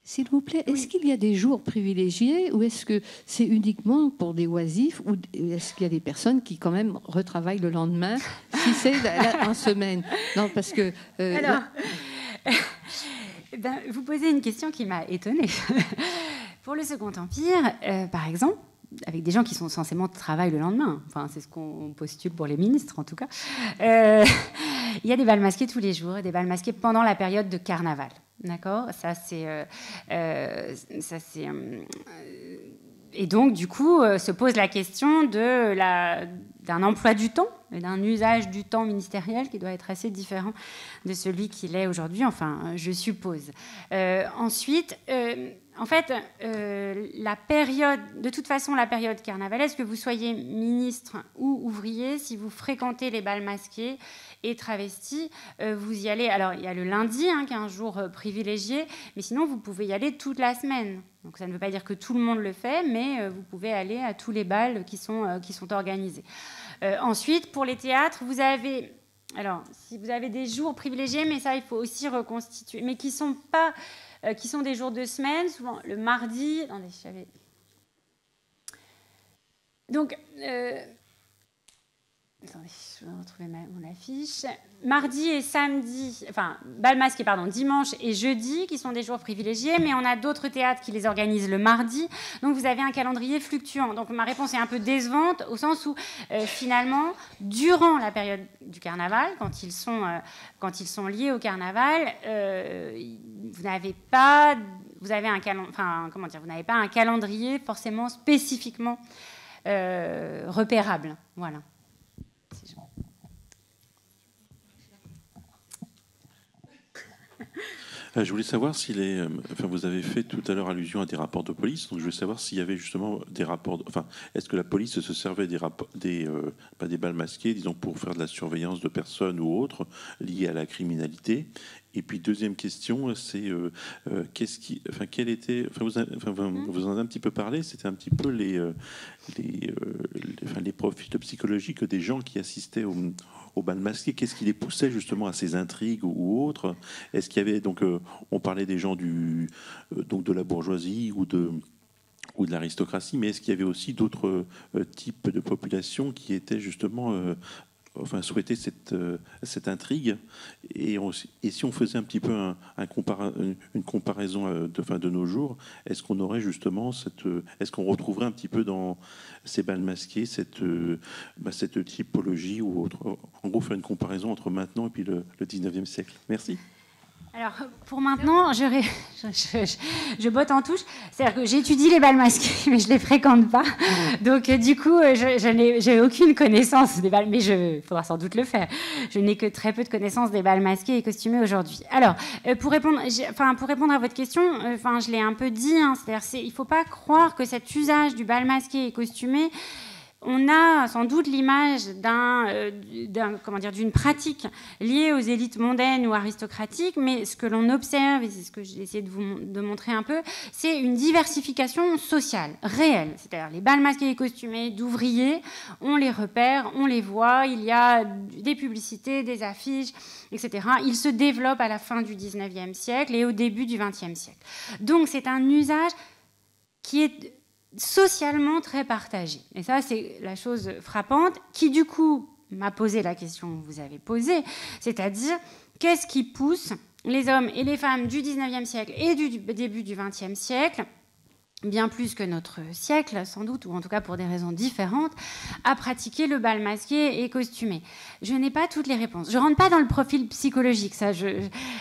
S'il vous plaît, est-ce qu'il y a des jours privilégiés ou est-ce que c'est uniquement pour des oisifs ou est-ce qu'il y a des personnes qui quand même retravaillent le lendemain si c'est en semaine Non, parce que... Eh ben, vous posez une question qui m'a étonnée. Pour le Second Empire, euh, par exemple, avec des gens qui sont censément de travail le lendemain, enfin, c'est ce qu'on postule pour les ministres en tout cas, euh, il y a des balles masquées tous les jours et des balles masquées pendant la période de carnaval. D'accord Ça, c'est. Euh, ça, c'est et donc, du coup, se pose la question de la d'un emploi du temps et d'un usage du temps ministériel qui doit être assez différent de celui qu'il est aujourd'hui, enfin, je suppose. Euh, ensuite, euh, en fait, euh, la période, de toute façon, la période carnavalesque, que vous soyez ministre ou ouvrier, si vous fréquentez les balles masquées et travestis, euh, vous y allez. Alors, il y a le lundi, hein, qui est un jour euh, privilégié, mais sinon, vous pouvez y aller toute la semaine. Donc, ça ne veut pas dire que tout le monde le fait, mais euh, vous pouvez aller à tous les bals qui sont, qui sont organisés. ensuite, pour les théâtres, vous avez alors, si vous avez des jours privilégiés, mais ça, il faut aussi reconstituer, mais qui sont pas, qui sont des jours de semaine, souvent le mardi. Attendez, j'avais. Donc, je vais retrouver mon affiche. Mardi et samedi, enfin, Balmasque, pardon, dimanche et jeudi, qui sont des jours privilégiés, mais on a d'autres théâtres qui les organisent le mardi. Donc vous avez un calendrier fluctuant. Donc ma réponse est un peu décevante, au sens où euh, finalement, durant la période du carnaval, quand ils sont, euh, quand ils sont liés au carnaval, euh, vous n'avez pas, vous avez un enfin, comment dire, vous n'avez pas un calendrier forcément spécifiquement repérable. Voilà. Euh, je voulais savoir si les. Euh, enfin, vous avez fait tout à l'heure allusion à des rapports de police, donc je voulais savoir s'il y avait justement des rapports. enfin, est-ce que la police se servait des rapports, des euh, pas des balles masquées, disons, pour faire de la surveillance de personnes ou autres liées à la criminalité et puis deuxième question, c'est euh, euh, qu'est-ce qui, enfin quel était, hmm. vous, en avez un petit peu parlé, c'était un petit peu les euh, les, enfin, les, profils psychologiques des gens qui assistaient au, bal masqué. Qu'est-ce qui les poussait justement à ces intrigues ou autres Est-ce qu'il y avait donc on parlait des gens du donc de la bourgeoisie ou de ou de l'aristocratie, mais est-ce qu'il y avait aussi d'autres types de populations qui étaient justement enfin, souhaité cette, euh, cette intrigue. Et, et, si on faisait un petit peu un, une comparaison euh, de, fin, de nos jours, est-ce qu'on aurait justement cette. Euh, est-ce qu'on retrouverait un petit peu dans ces balles masquées cette, bah, cette typologie ou autre En gros, faire une comparaison entre maintenant et puis le, le 19e siècle. Merci. Alors, pour maintenant, je, je, botte en touche. C'est-à-dire que j'étudie les balles masquées, mais je ne les fréquente pas. Donc, euh, du coup, euh, je, n'ai aucune connaissance des balles, mais il faudra sans doute le faire. Je n'ai que très peu de connaissances des balles masquées et costumées aujourd'hui. Alors, euh, pour répondre, enfin, pour répondre à votre question, enfin, je l'ai un peu dit. Hein, c'est-à-dire, il ne faut pas croire que cet usage du bal masqué et costumé on a sans doute l'image euh, d'une pratique liée aux élites mondaines ou aristocratiques, mais ce que l'on observe, et c'est ce que j'ai essayé de vous montrer un peu, c'est une diversification sociale, réelle. C'est-à-dire les balles masquées et costumées d'ouvriers, on les repère, on les voit, il y a des publicités, des affiches, etc. Il se développe à la fin du 19e siècle et au début du 20e siècle. Donc c'est un usage qui est socialement très partagé. Et ça, c'est la chose frappante qui, du coup, m'a posé la question que vous avez posée, c'est-à-dire qu'est-ce qui pousse les hommes et les femmes du 19e siècle et du début du 20e siècle bien plus que notre siècle, sans doute, ou en tout cas pour des raisons différentes, à pratiquer le bal masqué et costumé Je n'ai pas toutes les réponses. Je ne rentre pas dans le profil psychologique, ça. Je,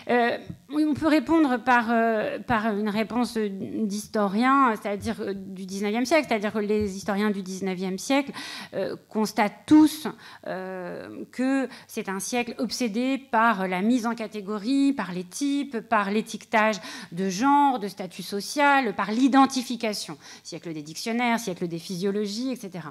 euh, on peut répondre par, euh, par une réponse d'historien, c'est-à-dire euh, du 19e siècle, c'est-à-dire que les historiens du 19e siècle constatent tous que c'est un siècle obsédé par la mise en catégorie, par les types, par l'étiquetage de genre, de statut social, par l'identification Siècle des dictionnaires, siècle des physiologies, etc.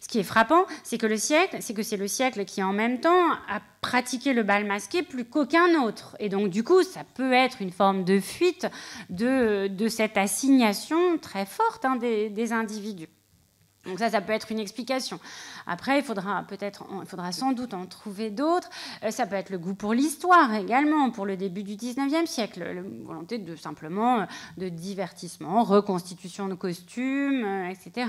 Ce qui est frappant, c'est que le siècle, c'est que c'est le siècle qui, en même temps, a pratiqué le bal masqué plus qu'aucun autre. Et donc, du coup, ça peut être une forme de fuite de, cette assignation très forte hein, des individus. Donc ça, ça peut être une explication. Après, il faudra peut-être, il faudra sans doute en trouver d'autres. Euh, ça peut être le goût pour l'histoire également, pour le début du 19e siècle, la volonté de simplement euh, de divertissement, reconstitution de costumes, euh, etc.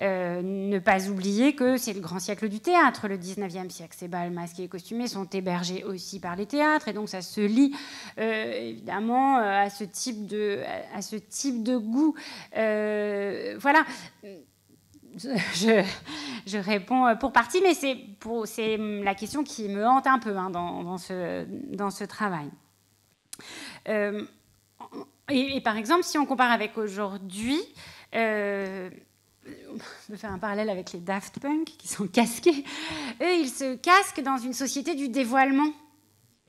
ne pas oublier que c'est le grand siècle du théâtre, le 19e siècle. Ces bals masqués et costumés sont hébergés aussi par les théâtres, et donc ça se lie évidemment à ce type de, à ce type de goût. voilà je, réponds euh, pour partie, mais c'est la question qui me hante un peu hein, dans, ce, dans, ce, travail. Euh, et, par exemple, si on compare avec aujourd'hui, euh, vais faire un parallèle avec les Daft Punk qui sont casqués. Eux, ils se casquent dans une société du dévoilement.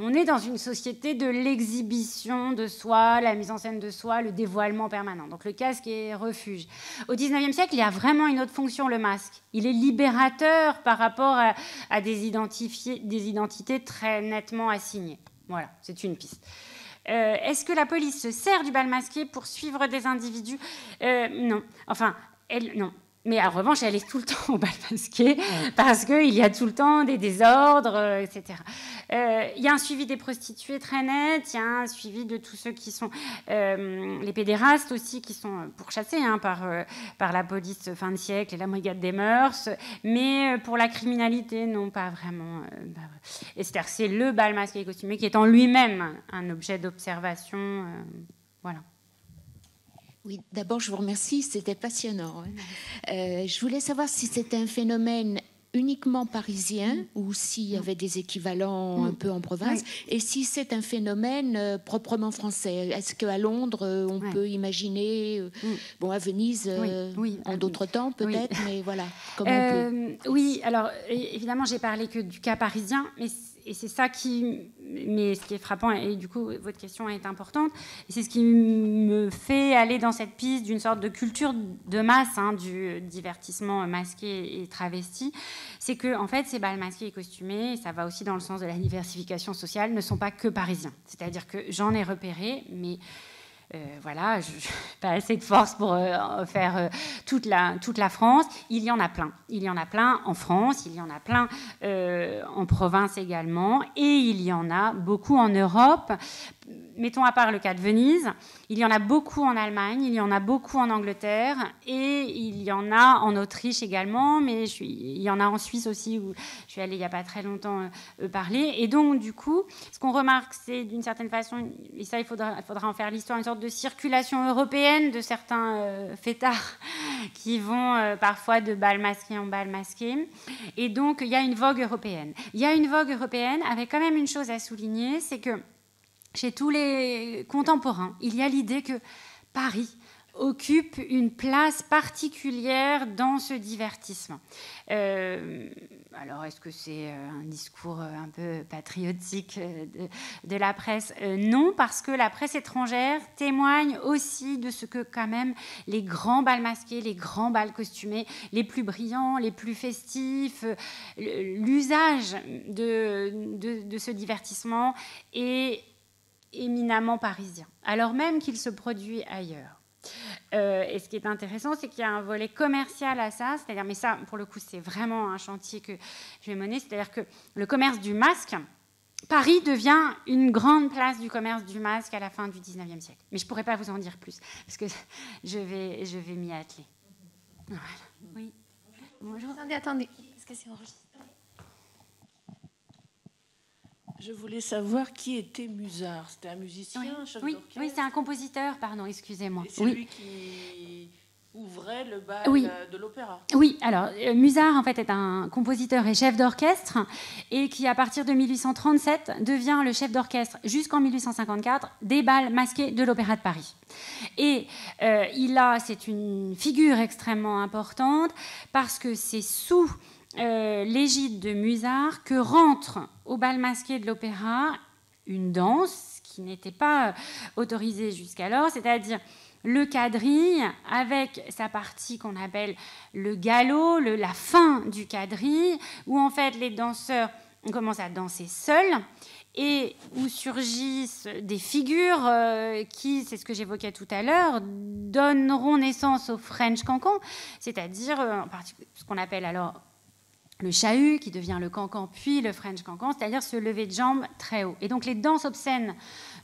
On est dans une société de l'exhibition de soi, la mise en scène de soi, le dévoilement permanent. Donc le casque est refuge. Au 19e siècle, il y a vraiment une autre fonction, le masque. Il est libérateur par rapport à, des, identités très nettement assignées. Voilà, c'est une piste. Euh, est-ce que la police se sert du bal masqué pour suivre des individus euh, Non. Enfin, elle, non. Mais en revanche, elle est tout le temps au bal masqué parce qu'il y a tout le temps des désordres, euh, etc. Euh, il y a un suivi des prostituées très net, il y a un suivi de tous ceux qui sont euh, les pédérastes aussi, qui sont pourchassés hein, par, par la police fin de siècle et la brigade des mœurs. Mais pour la criminalité, non, pas vraiment. C'est-à-dire que c'est le bal masqué et costumé qui est en lui-même un objet d'observation. voilà. Oui, d'abord, je vous remercie, c'était passionnant. Hein. Euh, je voulais savoir si c'était un phénomène uniquement parisien mm. ou s'il y avait des équivalents mm. un peu en province et si c'est un phénomène euh, proprement français. Est-ce qu'à Londres, euh, on peut imaginer, mm. bon, à Venise, en d'autres temps peut-être, mais voilà, on peut. Oui, alors évidemment, j'ai parlé que du cas parisien, mais et c'est ça qui, mais ce qui est frappant, et du coup votre question est importante, et c'est ce qui me fait aller dans cette piste d'une sorte de culture de masse, hein, du divertissement masqué et travesti, c'est que en fait ces balles masqués et costumés, ça va aussi dans le sens de la diversification sociale, ne sont pas que parisiens. C'est-à-dire que j'en ai repéré, mais euh, voilà, je, pas assez de force pour euh, faire euh, toute la France. Il y en a plein. Il y en a plein en France, il y en a plein en province également, et il y en a beaucoup en Europe mettons à part le cas de Venise, il y en a beaucoup en Allemagne, il y en a beaucoup en Angleterre et il y en a en Autriche également, mais il y en a en Suisse aussi où je suis allée il n'y a pas très longtemps euh, euh, parler. Et donc, du coup, ce qu'on remarque, c'est d'une certaine façon, et ça, il faudra, en faire l'histoire, une sorte de circulation européenne de certains euh, fêtards qui vont parfois de bal masqué en bal masqué. Et donc, il y a une vogue européenne. Il y a une vogue européenne avec quand même une chose à souligner, c'est que chez tous les contemporains, il y a l'idée que Paris occupe une place particulière dans ce divertissement. Euh, alors, est-ce que c'est euh, un discours euh, un peu patriotique de, la presse Non, parce que la presse étrangère témoigne aussi de ce que quand même les grands bals masqués, les grands bals costumés, les plus brillants, les plus festifs, l'usage de, ce divertissement est éminemment parisien, alors même qu'il se produit ailleurs. Euh, et ce qui est intéressant, c'est qu'il y a un volet commercial à ça, c'est-à-dire, mais ça, pour le coup, c'est vraiment un chantier que je vais mener, c'est-à-dire que le commerce du masque, Paris devient une grande place du commerce du masque à la fin du 19e siècle. Mais je ne pourrais pas vous en dire plus, parce que je vais, je vais m'y atteler. Oui. Bonjour. Attendez, attendez. Est-ce que c'est enregistré Je voulais savoir qui était Musard. C'était un musicien, oui. chef Oui, oui c'est un compositeur, pardon, excusez-moi. C'est oui. lui qui ouvrait le bal de l'opéra. Oui, alors euh, Musard en fait est un compositeur et chef d'orchestre et qui à partir de 1837 devient le chef d'orchestre jusqu'en 1854 des bals masqués de l'opéra de Paris. Et euh, il a, c'est une figure extrêmement importante parce que c'est sous euh, l'égide de Musard que rentre au bal masqué de l'opéra une danse qui n'était pas euh, autorisée jusqu'alors, c'est-à-dire le quadrille avec sa partie qu'on appelle le galop, le, la fin du quadrille, où en fait les danseurs commencent à danser seuls et où surgissent des figures euh, qui, c'est ce que j'évoquais tout à l'heure, donneront naissance au French cancan, c'est-à-dire ce qu'on appelle alors le chahut, qui devient le cancan, puis le French cancan, c'est-à-dire se lever de jambes très haut. Et donc les danses obscènes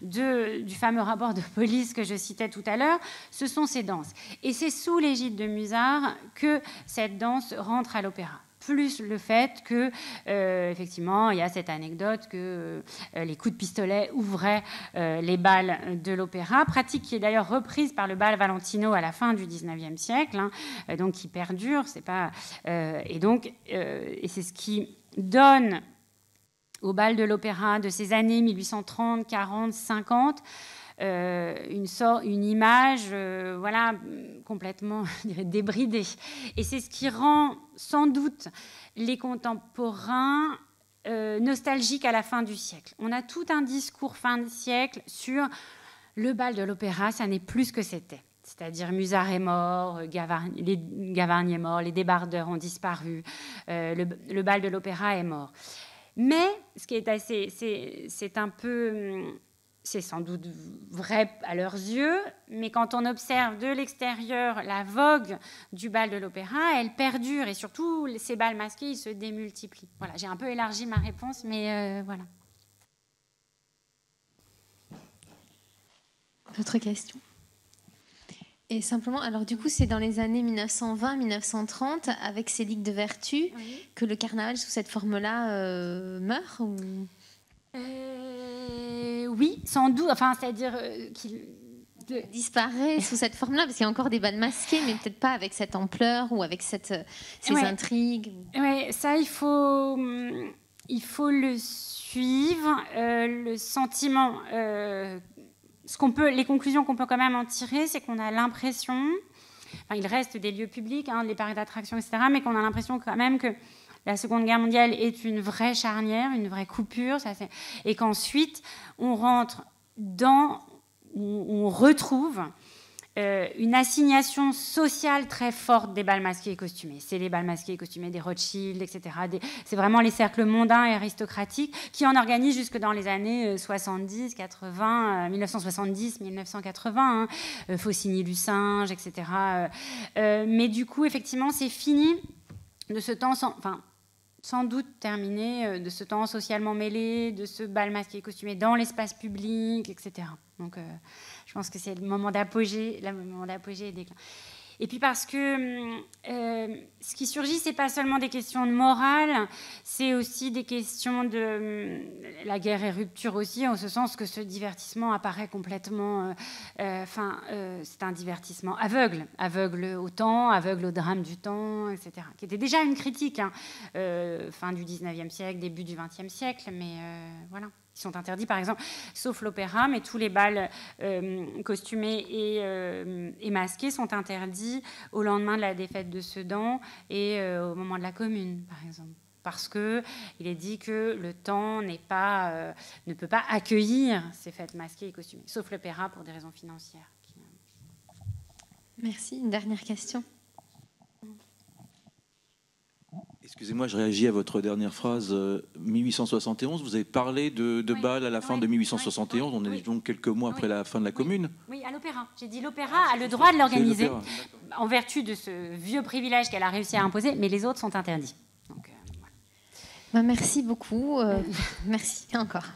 du fameux rapport de police que je citais tout à l'heure, ce sont ces danses. Et c'est sous l'égide de Musard que cette danse rentre à l'opéra plus le fait que, euh, effectivement, il y a cette anecdote que euh, les coups de pistolet ouvraient euh, les balles de l'opéra, pratique qui est d'ailleurs reprise par le bal Valentino à la fin du 19e siècle, hein, donc qui perdure, c'est pas. et donc, c'est ce qui donne au bal de l'opéra de ces années 1830, 40, 50, euh, une, image euh, voilà, complètement débridée. Et c'est ce qui rend sans doute les contemporains euh, nostalgiques à la fin du siècle. On a tout un discours fin de siècle sur le bal de l'opéra, ça n'est plus ce que c'était c'est-à-dire Musard est mort, Gavarni, est mort, les débardeurs ont disparu, le, bal de l'opéra est mort. Mais ce qui est assez, c'est, un peu hum, c'est sans doute vrai à leurs yeux, mais quand on observe de l'extérieur la vogue du bal de l'opéra, elle perdure et surtout ces bals masqués, se démultiplient. Voilà, j'ai un peu élargi ma réponse, mais euh, voilà. D'autres question et simplement, alors du coup, c'est dans les années 1920-1930, avec ces ligues de vertu, que le carnaval sous cette forme-là euh, meurt euh, oui, sans doute. Enfin, c'est-à-dire euh, qu'il disparaît sous cette forme-là, parce qu'il y a encore des bannes masquées, mais peut-être pas avec cette ampleur ou avec cette, euh, ces intrigues. Oui, ça, il faut, mm, il faut le suivre. le sentiment, ce qu'on peut, les conclusions qu'on peut quand même en tirer, c'est qu'on a l'impression, enfin, il reste des lieux publics, hein, les parcs d'attraction, etc., mais qu'on a l'impression quand même que la Seconde Guerre mondiale est une vraie charnière, une vraie coupure, ça et qu'ensuite on rentre dans, on retrouve euh, une assignation sociale très forte des balles masqués et costumés. C'est les balles masquées et costumés des Rothschild, etc. C'est vraiment les cercles mondains et aristocratiques qui en organisent jusque dans les années 70, 80, 1970, 1980, Faucigny lucinge etc. Euh, euh, mais du coup, effectivement, c'est fini de ce temps, sans, enfin, sans doute terminé euh, de ce temps socialement mêlé, de ce bal masqué et costumé dans l'espace public, etc. Donc, euh, je pense que c'est le moment d'apogée, le moment d'apogée et déclin. Et puis parce que hum, euh, ce qui surgit, c'est pas seulement des questions de morale, c'est aussi des questions de hum, la guerre et rupture aussi, en ce sens que ce divertissement apparaît complètement, euh, euh, enfin, c'est un divertissement aveugle, aveugle au temps, aveugle au drame du temps, etc. Qui était déjà une critique, hein, fin du 19e siècle, début du 20e siècle, mais voilà sont interdits, par exemple, sauf l'opéra, mais tous les bals euh, costumés euh, et, masqués sont interdits au lendemain de la défaite de Sedan et euh, au moment de la Commune, par exemple. Parce que il est dit que le temps pas, ne peut pas accueillir ces fêtes masquées et costumées, sauf l'opéra pour des raisons financières. Merci. Une dernière question. Excusez-moi, je réagis à votre dernière phrase. 1871, euh, vous avez parlé de, Bâle à la fin de 1871. on est donc quelques mois après la fin de la Commune. Oui, à l'Opéra. J'ai dit l'Opéra a le droit de l'organiser en vertu de ce vieux privilège qu'elle a réussi à imposer, mais les autres sont interdits. Euh, ben, merci beaucoup. Euh, merci encore.